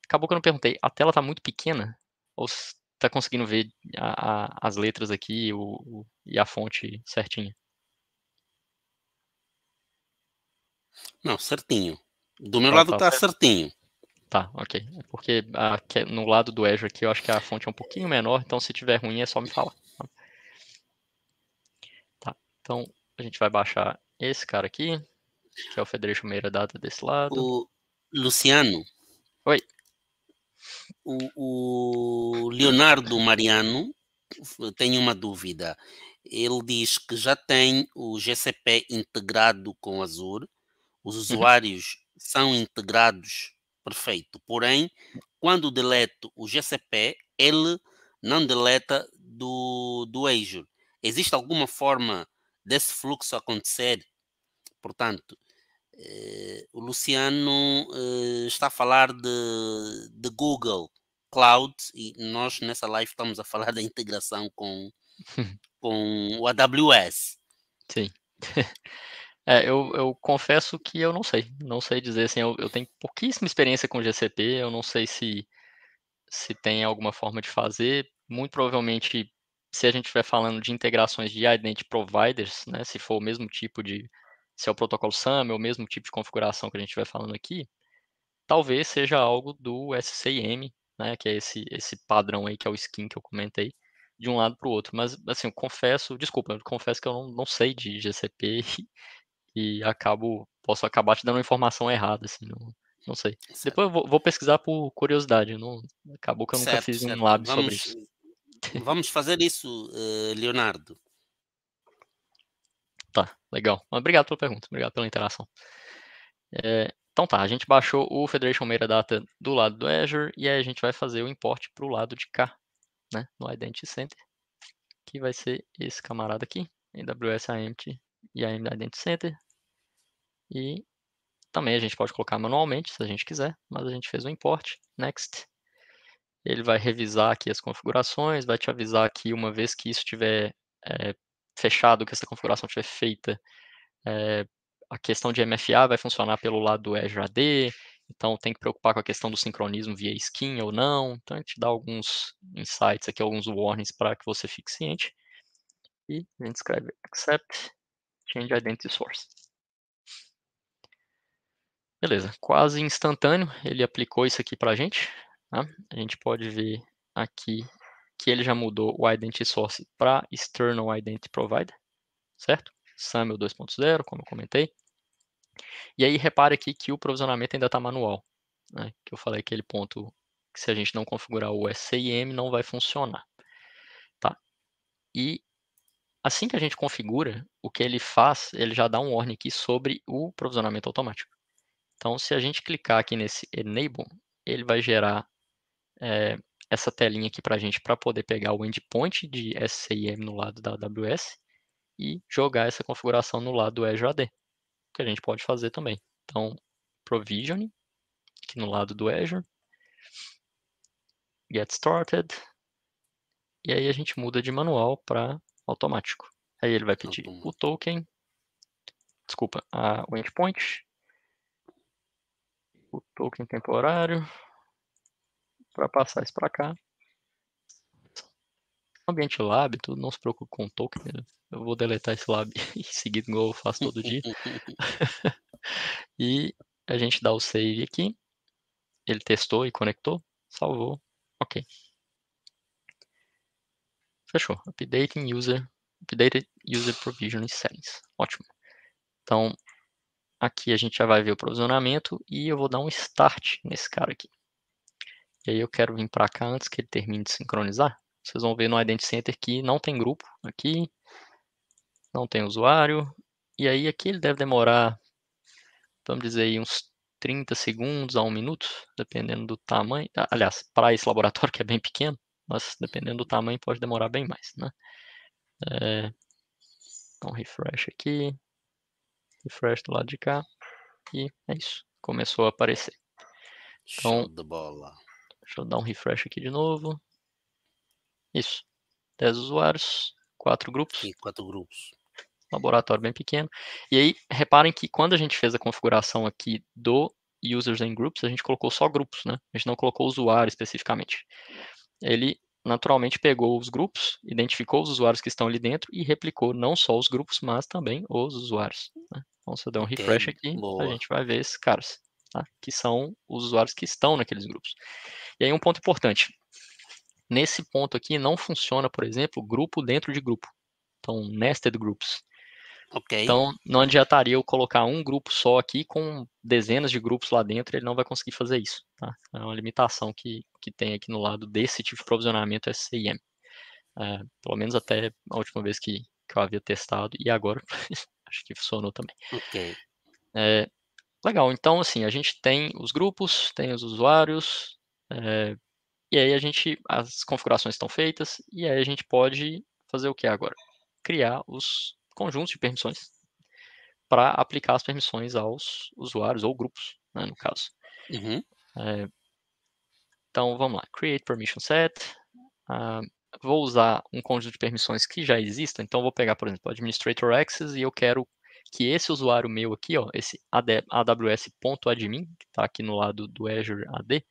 Acabou que eu não perguntei, a tela está muito pequena? Ou está conseguindo ver a, a, as letras aqui o, o, e a fonte certinha? Não, certinho. Do meu ah, lado está tá, tá certinho. Tá, ok. É porque no lado do Azure aqui eu acho que a fonte é um pouquinho menor, então se tiver ruim é só me falar. Então, a gente vai baixar esse cara aqui, que é o Federico Meira Data desse lado. O Luciano. Oi. O, o Leonardo Mariano tem uma dúvida. Ele diz que já tem o GCP integrado com Azure, os uhum. usuários são integrados, perfeito. Porém, quando deleto o GCP, ele não deleta do, do Azure. Existe alguma forma desse fluxo acontecer. Portanto, eh, o Luciano eh, está a falar de, de Google Cloud e nós nessa live estamos a falar da integração com, com o AWS. Sim. É, eu, eu, confesso que eu não sei, não sei dizer assim, eu, eu tenho pouquíssima experiência com GCP, eu não sei se se tem alguma forma de fazer, muito provavelmente se a gente estiver falando de integrações de identity providers, né, se for o mesmo tipo de, se é o protocolo SAM, é o mesmo tipo de configuração que a gente estiver falando aqui, talvez seja algo do SCIM, né, que é esse, esse padrão aí, que é o skin que eu comentei, de um lado para o outro. Mas, assim, eu confesso, desculpa, eu confesso que eu não, não sei de GCP e, e, acabo, posso acabar te dando uma informação errada, assim, não, não sei. Certo. Depois eu vou, vou, pesquisar por curiosidade, não, acabou que eu nunca fiz certo. um lab Vamos... sobre isso. Vamos fazer isso, eh, Leonardo. Tá, legal. Obrigado pela pergunta, obrigado pela interação. É, então tá, a gente baixou o Federation Metadata do lado do Azure e aí a gente vai fazer o import para o lado de cá, né, no Identity Center, que vai ser esse camarada aqui, AWS IAMT e AMD Identity Center. E também a gente pode colocar manualmente, se a gente quiser, mas a gente fez o import, next, ele vai revisar aqui as configurações, vai te avisar que uma vez que isso estiver é, eh, fechado, que essa configuração estiver feita, é, a questão de MFA vai funcionar pelo lado do EJAD, então tem que preocupar com a questão do sincronismo via skin ou não, então a gente dá alguns insights aqui, alguns warnings para que você fique ciente. E a gente escreve accept change identity source. Beleza, quase instantâneo, ele aplicou isso aqui para a gente. Né, a gente pode ver aqui que ele já mudou o Identity Source para External Identity Provider, certo? SAML 2.0, como eu comentei. E aí repare aqui que o provisionamento ainda está manual, né? que eu falei aquele ponto que se a gente não configurar o SCIM não vai funcionar. Tá? E assim que a gente configura, o que ele faz, ele já dá um warning aqui sobre o provisionamento automático. Então, se a gente clicar aqui nesse Enable, ele vai gerar é, essa telinha aqui para a gente para poder pegar o endpoint de SCIM no lado da AWS e jogar essa configuração no lado do Azure AD, que a gente pode fazer também. Então, provisioning, aqui no lado do Azure, get started, e aí a gente muda de manual para automático. Aí ele vai pedir o token, desculpa, a, o endpoint, o token temporário, para passar isso para cá. Ambiente lab, tudo, não se preocupe com o token. Né? Eu vou deletar esse lab em seguida, igual eu faço todo dia. e a gente dá o save aqui. Ele testou e conectou, salvou. Ok. Fechou. Updating user, updated user provisioning settings. Ótimo. Então, aqui a gente já vai ver o provisionamento e eu vou dar um start nesse cara aqui. E aí eu quero vir para cá antes que ele termine de sincronizar. Vocês vão ver no Identity Center que não tem grupo aqui, não tem usuário. E aí aqui ele deve demorar, vamos dizer aí, uns 30 segundos a um minuto, dependendo do tamanho. Ah, aliás, para esse laboratório que é bem pequeno, mas dependendo do tamanho pode demorar bem mais, né? É... Então, refresh aqui, refresh do lado de cá, e é isso. Começou a aparecer. Então, Show de bola. Deixa eu dar um refresh aqui de novo. Isso. 10 usuários, quatro grupos. Sim, quatro grupos. Laboratório bem pequeno. E aí, reparem que quando a gente fez a configuração aqui do users and groups, a gente colocou só grupos, né? A gente não colocou usuário especificamente. Ele naturalmente pegou os grupos, identificou os usuários que estão ali dentro e replicou não só os grupos, mas também os usuários. Né? Então, se eu der um refresh aqui, Boa. a gente vai ver esses caras tá? que são os usuários que estão naqueles grupos. E aí um ponto importante. Nesse ponto aqui não funciona, por exemplo, grupo dentro de grupo. Então, nested groups. Okay. Então, não adiantaria eu colocar um grupo só aqui com dezenas de grupos lá dentro, ele não vai conseguir fazer isso. Tá? É uma limitação que, que tem aqui no lado desse tipo de provisionamento SCIM. É, pelo menos até a última vez que, que eu havia testado, e agora acho que funcionou também. Okay. É, Legal, então assim, a gente tem os grupos, tem os usuários, é, e aí a gente, as configurações estão feitas, e aí a gente pode fazer o que agora? Criar os conjuntos de permissões para aplicar as permissões aos usuários, ou grupos, né, no caso. Uhum. É, então, vamos lá, create permission set, uh, vou usar um conjunto de permissões que já exista, então vou pegar, por exemplo, administrator access, e eu quero que esse usuário meu aqui, ó, esse aws.admin, que está aqui no lado do Azure AD,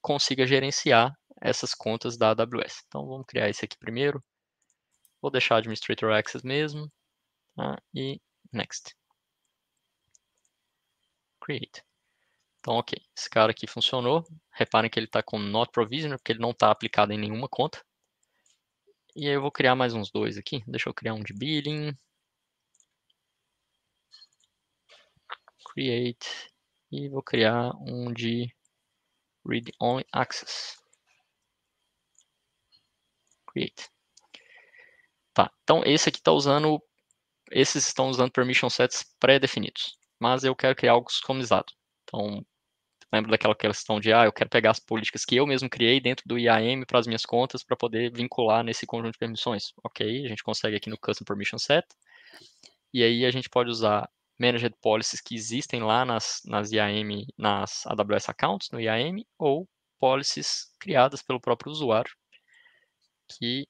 consiga gerenciar essas contas da AWS. Então, vamos criar esse aqui primeiro. Vou deixar Administrator Access mesmo. Tá? E Next. Create. Então, ok, esse cara aqui funcionou. Reparem que ele está com Not Provisioner, porque ele não está aplicado em nenhuma conta. E aí eu vou criar mais uns dois aqui. Deixa eu criar um de Billing. create e vou criar um de read only access. Create. Tá, então esse aqui está usando, esses estão usando permission sets pré-definidos, mas eu quero criar algo customizado. Então, lembra daquela questão de, ah, eu quero pegar as políticas que eu mesmo criei dentro do IAM para as minhas contas para poder vincular nesse conjunto de permissões. Ok, a gente consegue aqui no Custom Permission Set. E aí a gente pode usar managed policies que existem lá nas, nas IAM, nas AWS accounts, no IAM, ou policies criadas pelo próprio usuário, que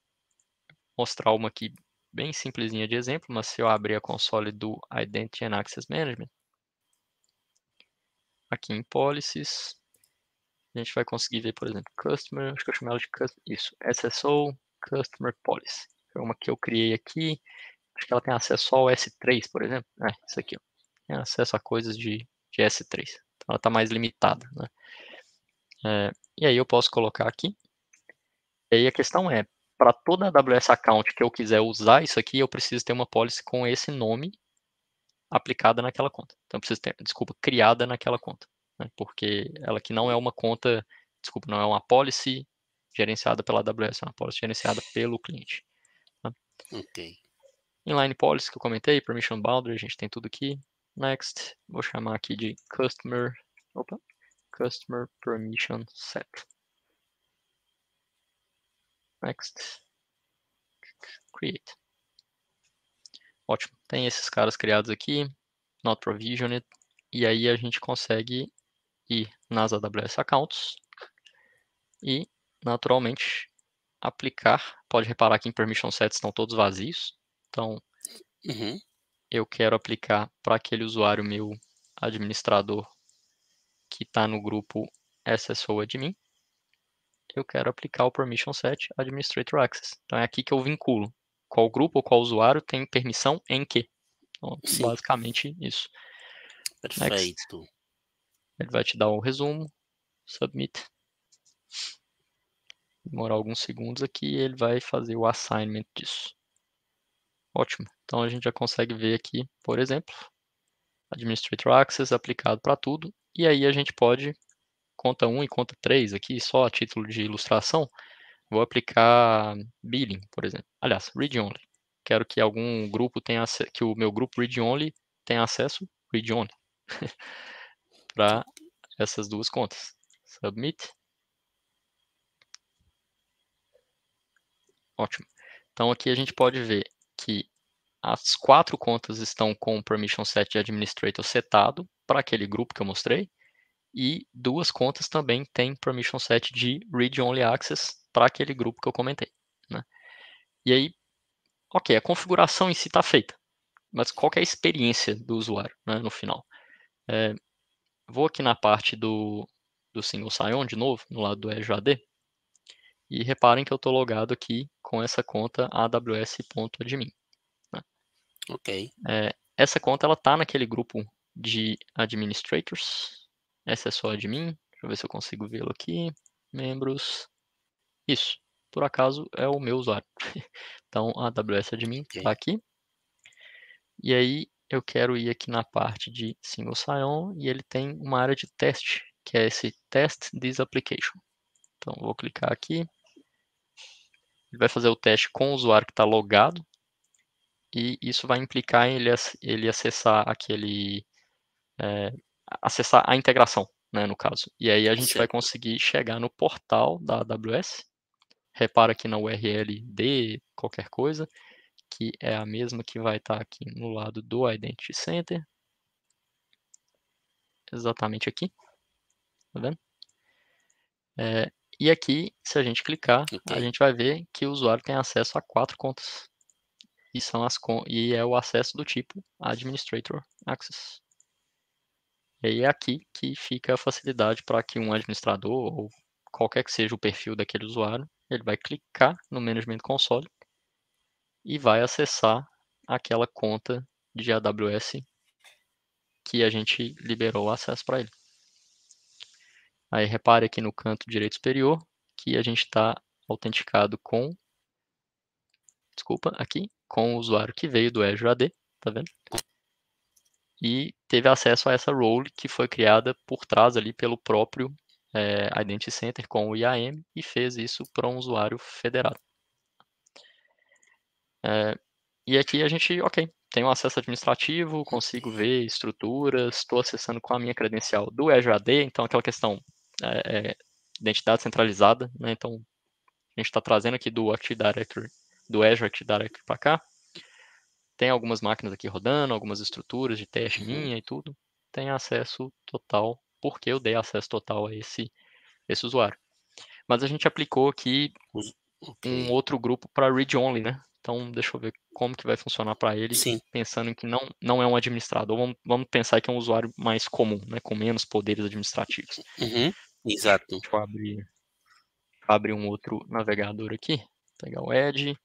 mostrar uma aqui bem simplesinha de exemplo, mas se eu abrir a console do Identity and Access Management, aqui em Policies, a gente vai conseguir ver, por exemplo, Customer, acho que eu chamei ela de Customer, isso, SSO, Customer Policy. É uma que eu criei aqui, Acho que ela tem acesso ao S3, por exemplo. É, isso aqui. Ó. Tem acesso a coisas de, de S3. Então ela está mais limitada. Né? É, e aí eu posso colocar aqui. E aí a questão é, para toda a AWS account que eu quiser usar isso aqui, eu preciso ter uma policy com esse nome aplicada naquela conta. Então, eu preciso ter, desculpa, criada naquela conta. Né? Porque ela que não é uma conta, desculpa, não é uma policy gerenciada pela AWS, é uma policy gerenciada pelo cliente. Né. Ok inline policy que eu comentei, permission boundary, a gente tem tudo aqui. Next, vou chamar aqui de customer, opa, customer permission set. Next, create. Ótimo, tem esses caras criados aqui, not provisioned, e aí a gente consegue ir nas AWS accounts e, naturalmente, aplicar. Pode reparar que em permission sets estão todos vazios, então, uhum. eu quero aplicar para aquele usuário meu administrador que está no grupo SSO Admin, é eu quero aplicar o Permission Set Administrator Access. Então, é aqui que eu vinculo qual grupo ou qual usuário tem permissão em que. Então, basicamente isso. Perfeito. Next. Ele vai te dar o um resumo. Submit. Demorar alguns segundos aqui e ele vai fazer o assignment disso. Ótimo. Então a gente já consegue ver aqui, por exemplo, Administrator Access aplicado para tudo. E aí a gente pode, conta 1 e conta 3 aqui, só a título de ilustração, vou aplicar Billing, por exemplo. Aliás, Read Only. Quero que algum grupo tenha que o meu grupo Read Only tenha acesso Read Only para essas duas contas. Submit. Ótimo. Então aqui a gente pode ver as quatro contas estão com o permission set de administrator setado para aquele grupo que eu mostrei, e duas contas também têm permission set de read-only access para aquele grupo que eu comentei. Né? E aí, ok, a configuração em si está feita, mas qual é a experiência do usuário né, no final? É, vou aqui na parte do, do single sign-on de novo, no lado do EJD, e reparem que eu estou logado aqui com essa conta aws.admin. Ok. É, essa conta ela tá naquele grupo de administrators. Essa é só admin. Deixa eu ver se eu consigo vê-lo aqui. Membros. Isso. Por acaso é o meu usuário. então a AWS admin é okay. Tá aqui. E aí eu quero ir aqui na parte de single sign-on e ele tem uma área de teste, que é esse test this application. Então vou clicar aqui. Ele vai fazer o teste com o usuário que está logado e isso vai implicar em ele, ele acessar aquele. É, acessar a integração, né, no caso. E aí a gente certo. vai conseguir chegar no portal da AWS. Repara aqui na URL de qualquer coisa, que é a mesma que vai estar tá aqui no lado do Identity Center. Exatamente aqui. Tá vendo? É, e aqui, se a gente clicar, okay. a gente vai ver que o usuário tem acesso a quatro contas e, são as, e é o acesso do tipo Administrator Access. E aí é aqui que fica a facilidade para que um administrador ou qualquer que seja o perfil daquele usuário, ele vai clicar no Management Console e vai acessar aquela conta de AWS que a gente liberou o acesso para ele. Aí repare aqui no canto direito superior que a gente está autenticado com, desculpa, aqui, com o usuário que veio do Azure AD, tá vendo? E teve acesso a essa role que foi criada por trás ali pelo próprio é, Identity Center com o IAM e fez isso para um usuário federado. É, e aqui a gente, ok, tenho acesso administrativo, consigo ver estruturas, estou acessando com a minha credencial do Azure AD, então aquela questão é, é, identidade centralizada, né? então a gente está trazendo aqui do Active Directory do Azure aqui para cá. Tem algumas máquinas aqui rodando, algumas estruturas de teste uhum. minha e tudo. Tem acesso total, porque eu dei acesso total a esse, esse usuário. Mas a gente aplicou aqui um outro grupo para read-only, né? Então, deixa eu ver como que vai funcionar para ele, Sim. pensando que não, não é um administrador. Vamos, vamos, pensar que é um usuário mais comum, né? Com menos poderes administrativos. Uhum. Exato. Deixa eu abrir, abrir um outro navegador aqui. Pegar o Edge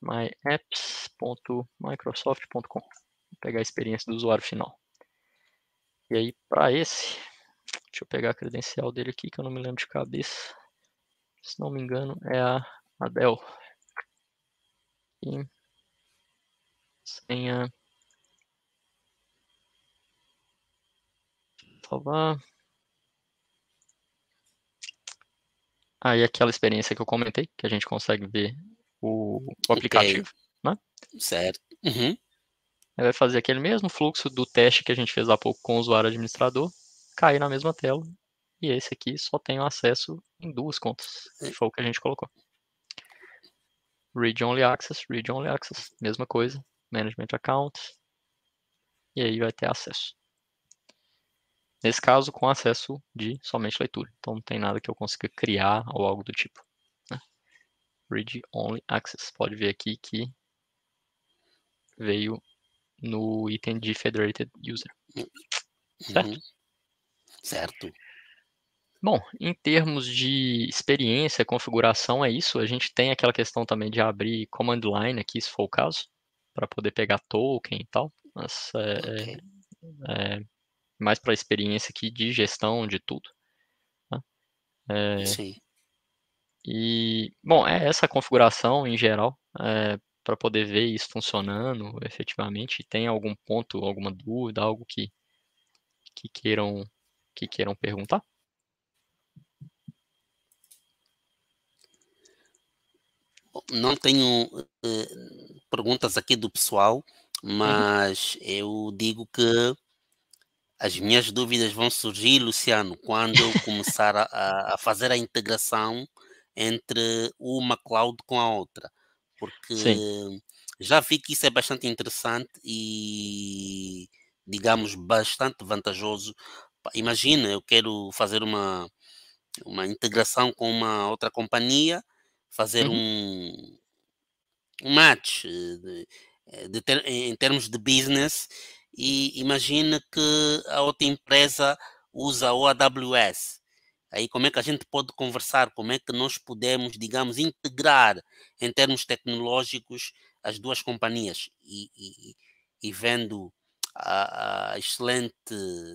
myapps.microsoft.com. Vou pegar a experiência do usuário final. E aí, para esse, deixa eu pegar a credencial dele aqui, que eu não me lembro de cabeça. Se não me engano, é a Adel. E senha. Salvar. Aí ah, aquela experiência que eu comentei, que a gente consegue ver o, o aplicativo, okay. né? Certo. Uhum. Ele vai fazer aquele mesmo fluxo do teste que a gente fez há pouco com o usuário administrador, cair na mesma tela. E esse aqui só tem acesso em duas contas, que foi o que a gente colocou. Read Only Access, Read Only Access, mesma coisa. Management Account. E aí vai ter acesso. Nesse caso, com acesso de somente leitura. Então não tem nada que eu consiga criar ou algo do tipo. Read Only Access. Pode ver aqui que veio no item de Federated User. Certo? Uhum. Certo. Bom, em termos de experiência, configuração, é isso. A gente tem aquela questão também de abrir command line aqui, se for o caso, para poder pegar token e tal. Mas é, okay. é, é mais para a experiência aqui de gestão de tudo. Tá? É, Sim. E, bom, é essa configuração em geral, é, eh, para poder ver isso funcionando efetivamente. Tem algum ponto, alguma dúvida, algo que, que, queiram, que queiram perguntar? Não tenho eh, perguntas aqui do pessoal, uhum. mas uhum. eu digo que as minhas dúvidas vão surgir, Luciano, quando eu começar a, a fazer a integração entre uma cloud com a outra, porque Sim. já vi que isso é bastante interessante e, digamos, bastante vantajoso. Imagina, eu quero fazer uma, uma integração com uma outra companhia, fazer uhum. um, um match eh, de, eh, de ter, em termos de business e imagina que a outra empresa usa o AWS Aí como é que a gente pode conversar, como é que nós podemos, digamos, integrar em termos tecnológicos as duas companhias e, e, e vendo a, a, excelente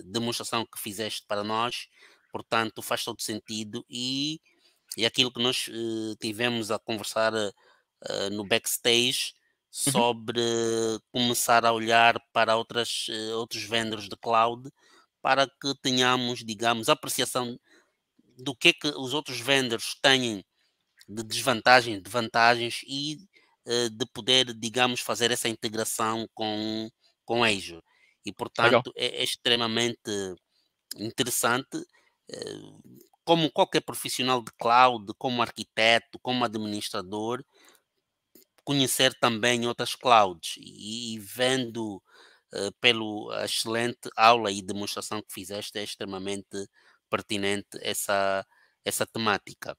demonstração que fizeste para nós, portanto faz todo sentido e, e aquilo que nós uh, tivemos a conversar uh, no backstage uhum. sobre começar a olhar para outras, uh, outros vendors de cloud para que tenhamos, digamos, apreciação do que é que os outros vendors têm de desvantagens, de vantagens e uh, de poder, digamos, fazer essa integração com, com Azure. E, portanto, é, é, extremamente interessante. Uh, como qualquer profissional de cloud, como arquiteto, como administrador, conhecer também outras clouds e, e vendo uh, eh, pela excelente aula e demonstração que fizeste é extremamente pertinente essa, essa temática.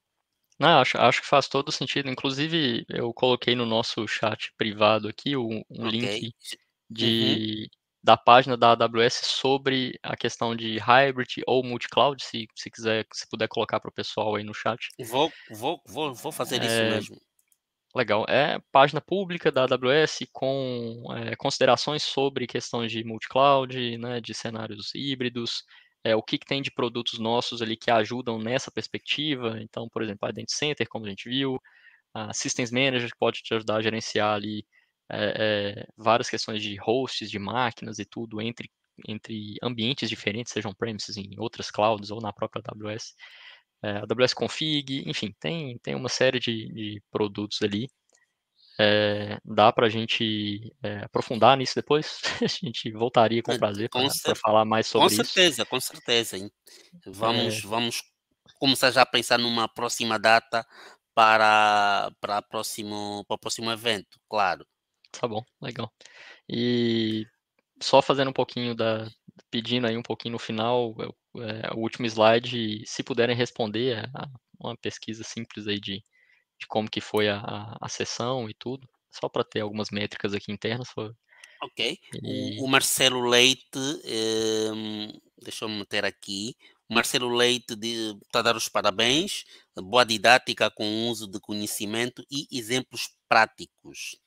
Ah, acho, acho que faz todo sentido. Inclusive, eu coloquei no nosso chat privado aqui um, um okay. link de, uhum. da página da AWS sobre a questão de hybrid ou multi-cloud, se, se quiser, se puder colocar para o pessoal aí no chat. Vou, vou, vou, vou fazer é, isso mesmo. Legal. É página pública da AWS com é, considerações sobre questões de multi-cloud, né, de cenários híbridos, é, o que, que, tem de produtos nossos ali que ajudam nessa perspectiva. Então, por exemplo, a Ident Center, como a gente viu, a Systems Manager, que pode te ajudar a gerenciar ali é, é, várias questões de hosts, de máquinas e tudo entre, entre ambientes diferentes, sejam premises em outras clouds ou na própria AWS. É, AWS Config, enfim, tem, tem uma série de, de produtos ali é, dá para a gente é, aprofundar nisso depois? a gente voltaria com é, prazer para falar mais sobre isso. Com certeza, isso. com certeza. Vamos, é... vamos começar já a pensar numa próxima data para, para, próximo, para o próximo evento, claro. Tá bom, legal. E só fazendo um pouquinho da. pedindo aí um pouquinho no final, é, o último slide, se puderem responder, é, uma pesquisa simples aí de de como que foi a, a, a sessão e tudo, só para ter algumas métricas aqui internas. Foi... Ok. E... O, Marcelo Leite, eh, deixa eu me meter aqui. O Marcelo Leite está a dar os parabéns. Boa didática com uso de conhecimento e exemplos práticos.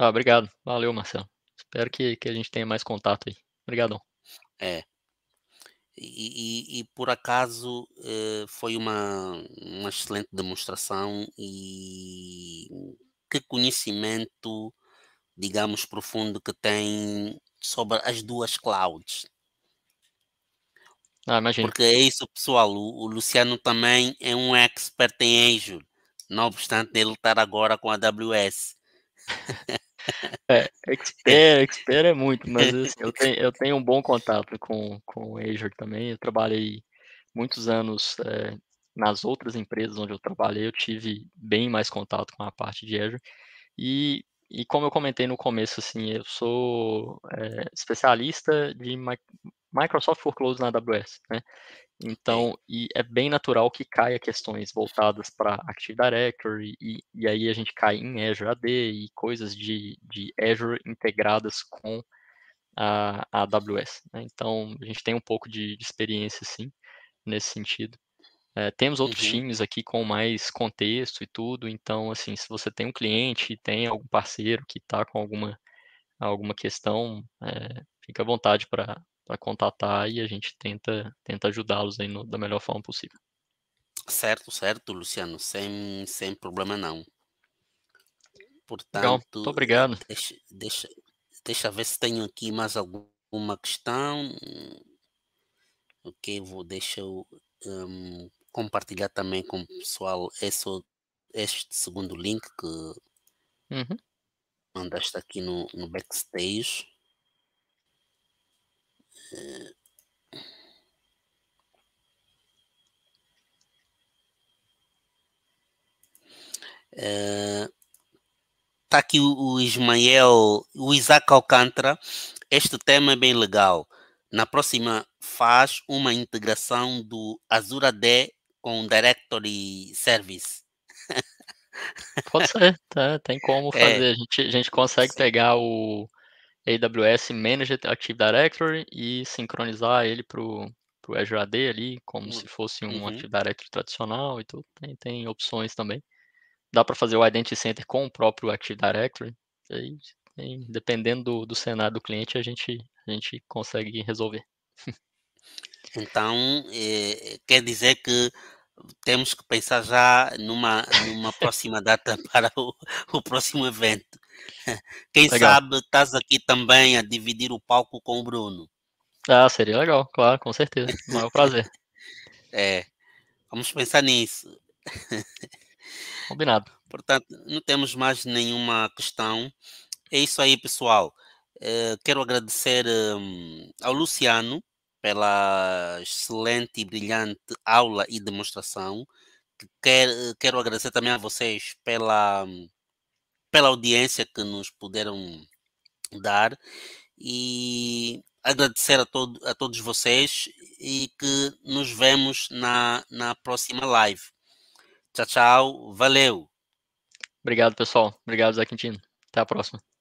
Ah, obrigado. Valeu, Marcelo. Espero que, que a gente tenha mais contato aí. Obrigadão. É. E, e, e por acaso eh, foi uma, uma excelente demonstração e que conhecimento, digamos, profundo que tem sobre as duas clouds. Ah, imagino. Porque é isso, pessoal. O, o, Luciano também é um expert em Azure, não obstante ele estar agora com a AWS. É, expert, expert é muito, mas assim, eu, tenho, eu tenho um bom contato com, com o Azure também. Eu trabalhei muitos anos é, nas outras empresas onde eu trabalhei, eu tive bem mais contato com a parte de Azure. E, e como eu comentei no começo, assim, eu sou é, especialista de Microsoft Workloads na AWS, né? Então, e é bem natural que caia questões voltadas para Active Directory, e, e, aí a gente cai em Azure AD e coisas de, de Azure integradas com a, a AWS. Né? Então, a gente tem um pouco de, de experiência, sim, nesse sentido. É, temos outros uhum. times aqui com mais contexto e tudo, então, assim, se você tem um cliente, tem algum parceiro que está com alguma, alguma questão, é, fica à vontade para para contatar e a gente tenta, tenta ajudá-los aí no, da melhor forma possível. Certo, certo, Luciano, sem, sem problema não. Portanto, Legal. Muito obrigado. Deixa, deixa, deixa ver se tenho aqui mais alguma questão. Ok, vou deixar eu um, compartilhar também com o pessoal esse, este segundo link que uhum. mandaste aqui no, no backstage. Está eh, aqui o Ismael, o Isaac Alcântara. Este tema é bem legal. Na próxima, faz uma integração do Azure AD com Directory Service. Pode ser, tá, tem como é. fazer. É. A, gente, a gente consegue pegar o, AWS Managed Active Directory e sincronizar ele para o Azure AD ali, como uhum. se fosse um uhum. Active Directory tradicional e tudo. Tem, tem opções também. Dá para fazer o Identity Center com o próprio Active Directory. Aí, dependendo do, do cenário do cliente, a gente, a gente consegue resolver. Então, quer dizer que temos que pensar já numa, numa próxima data para o, o próximo evento. Quem legal. sabe estás aqui também a dividir o palco com o Bruno. Ah, seria legal, claro, com certeza. O maior prazer. é, vamos pensar nisso. Combinado. Portanto, não temos mais nenhuma questão. É isso aí, pessoal. Eh, quero agradecer hum, ao Luciano pela excelente e brilhante aula e demonstração. Quero, agradecer também a vocês pela. Hum, pela audiência que nos puderam dar e agradecer a, todo, a todos vocês e que nos vemos na, na próxima live. Tchau, tchau. Valeu. Obrigado, pessoal. Obrigado, Zé Quintino. Até a próxima.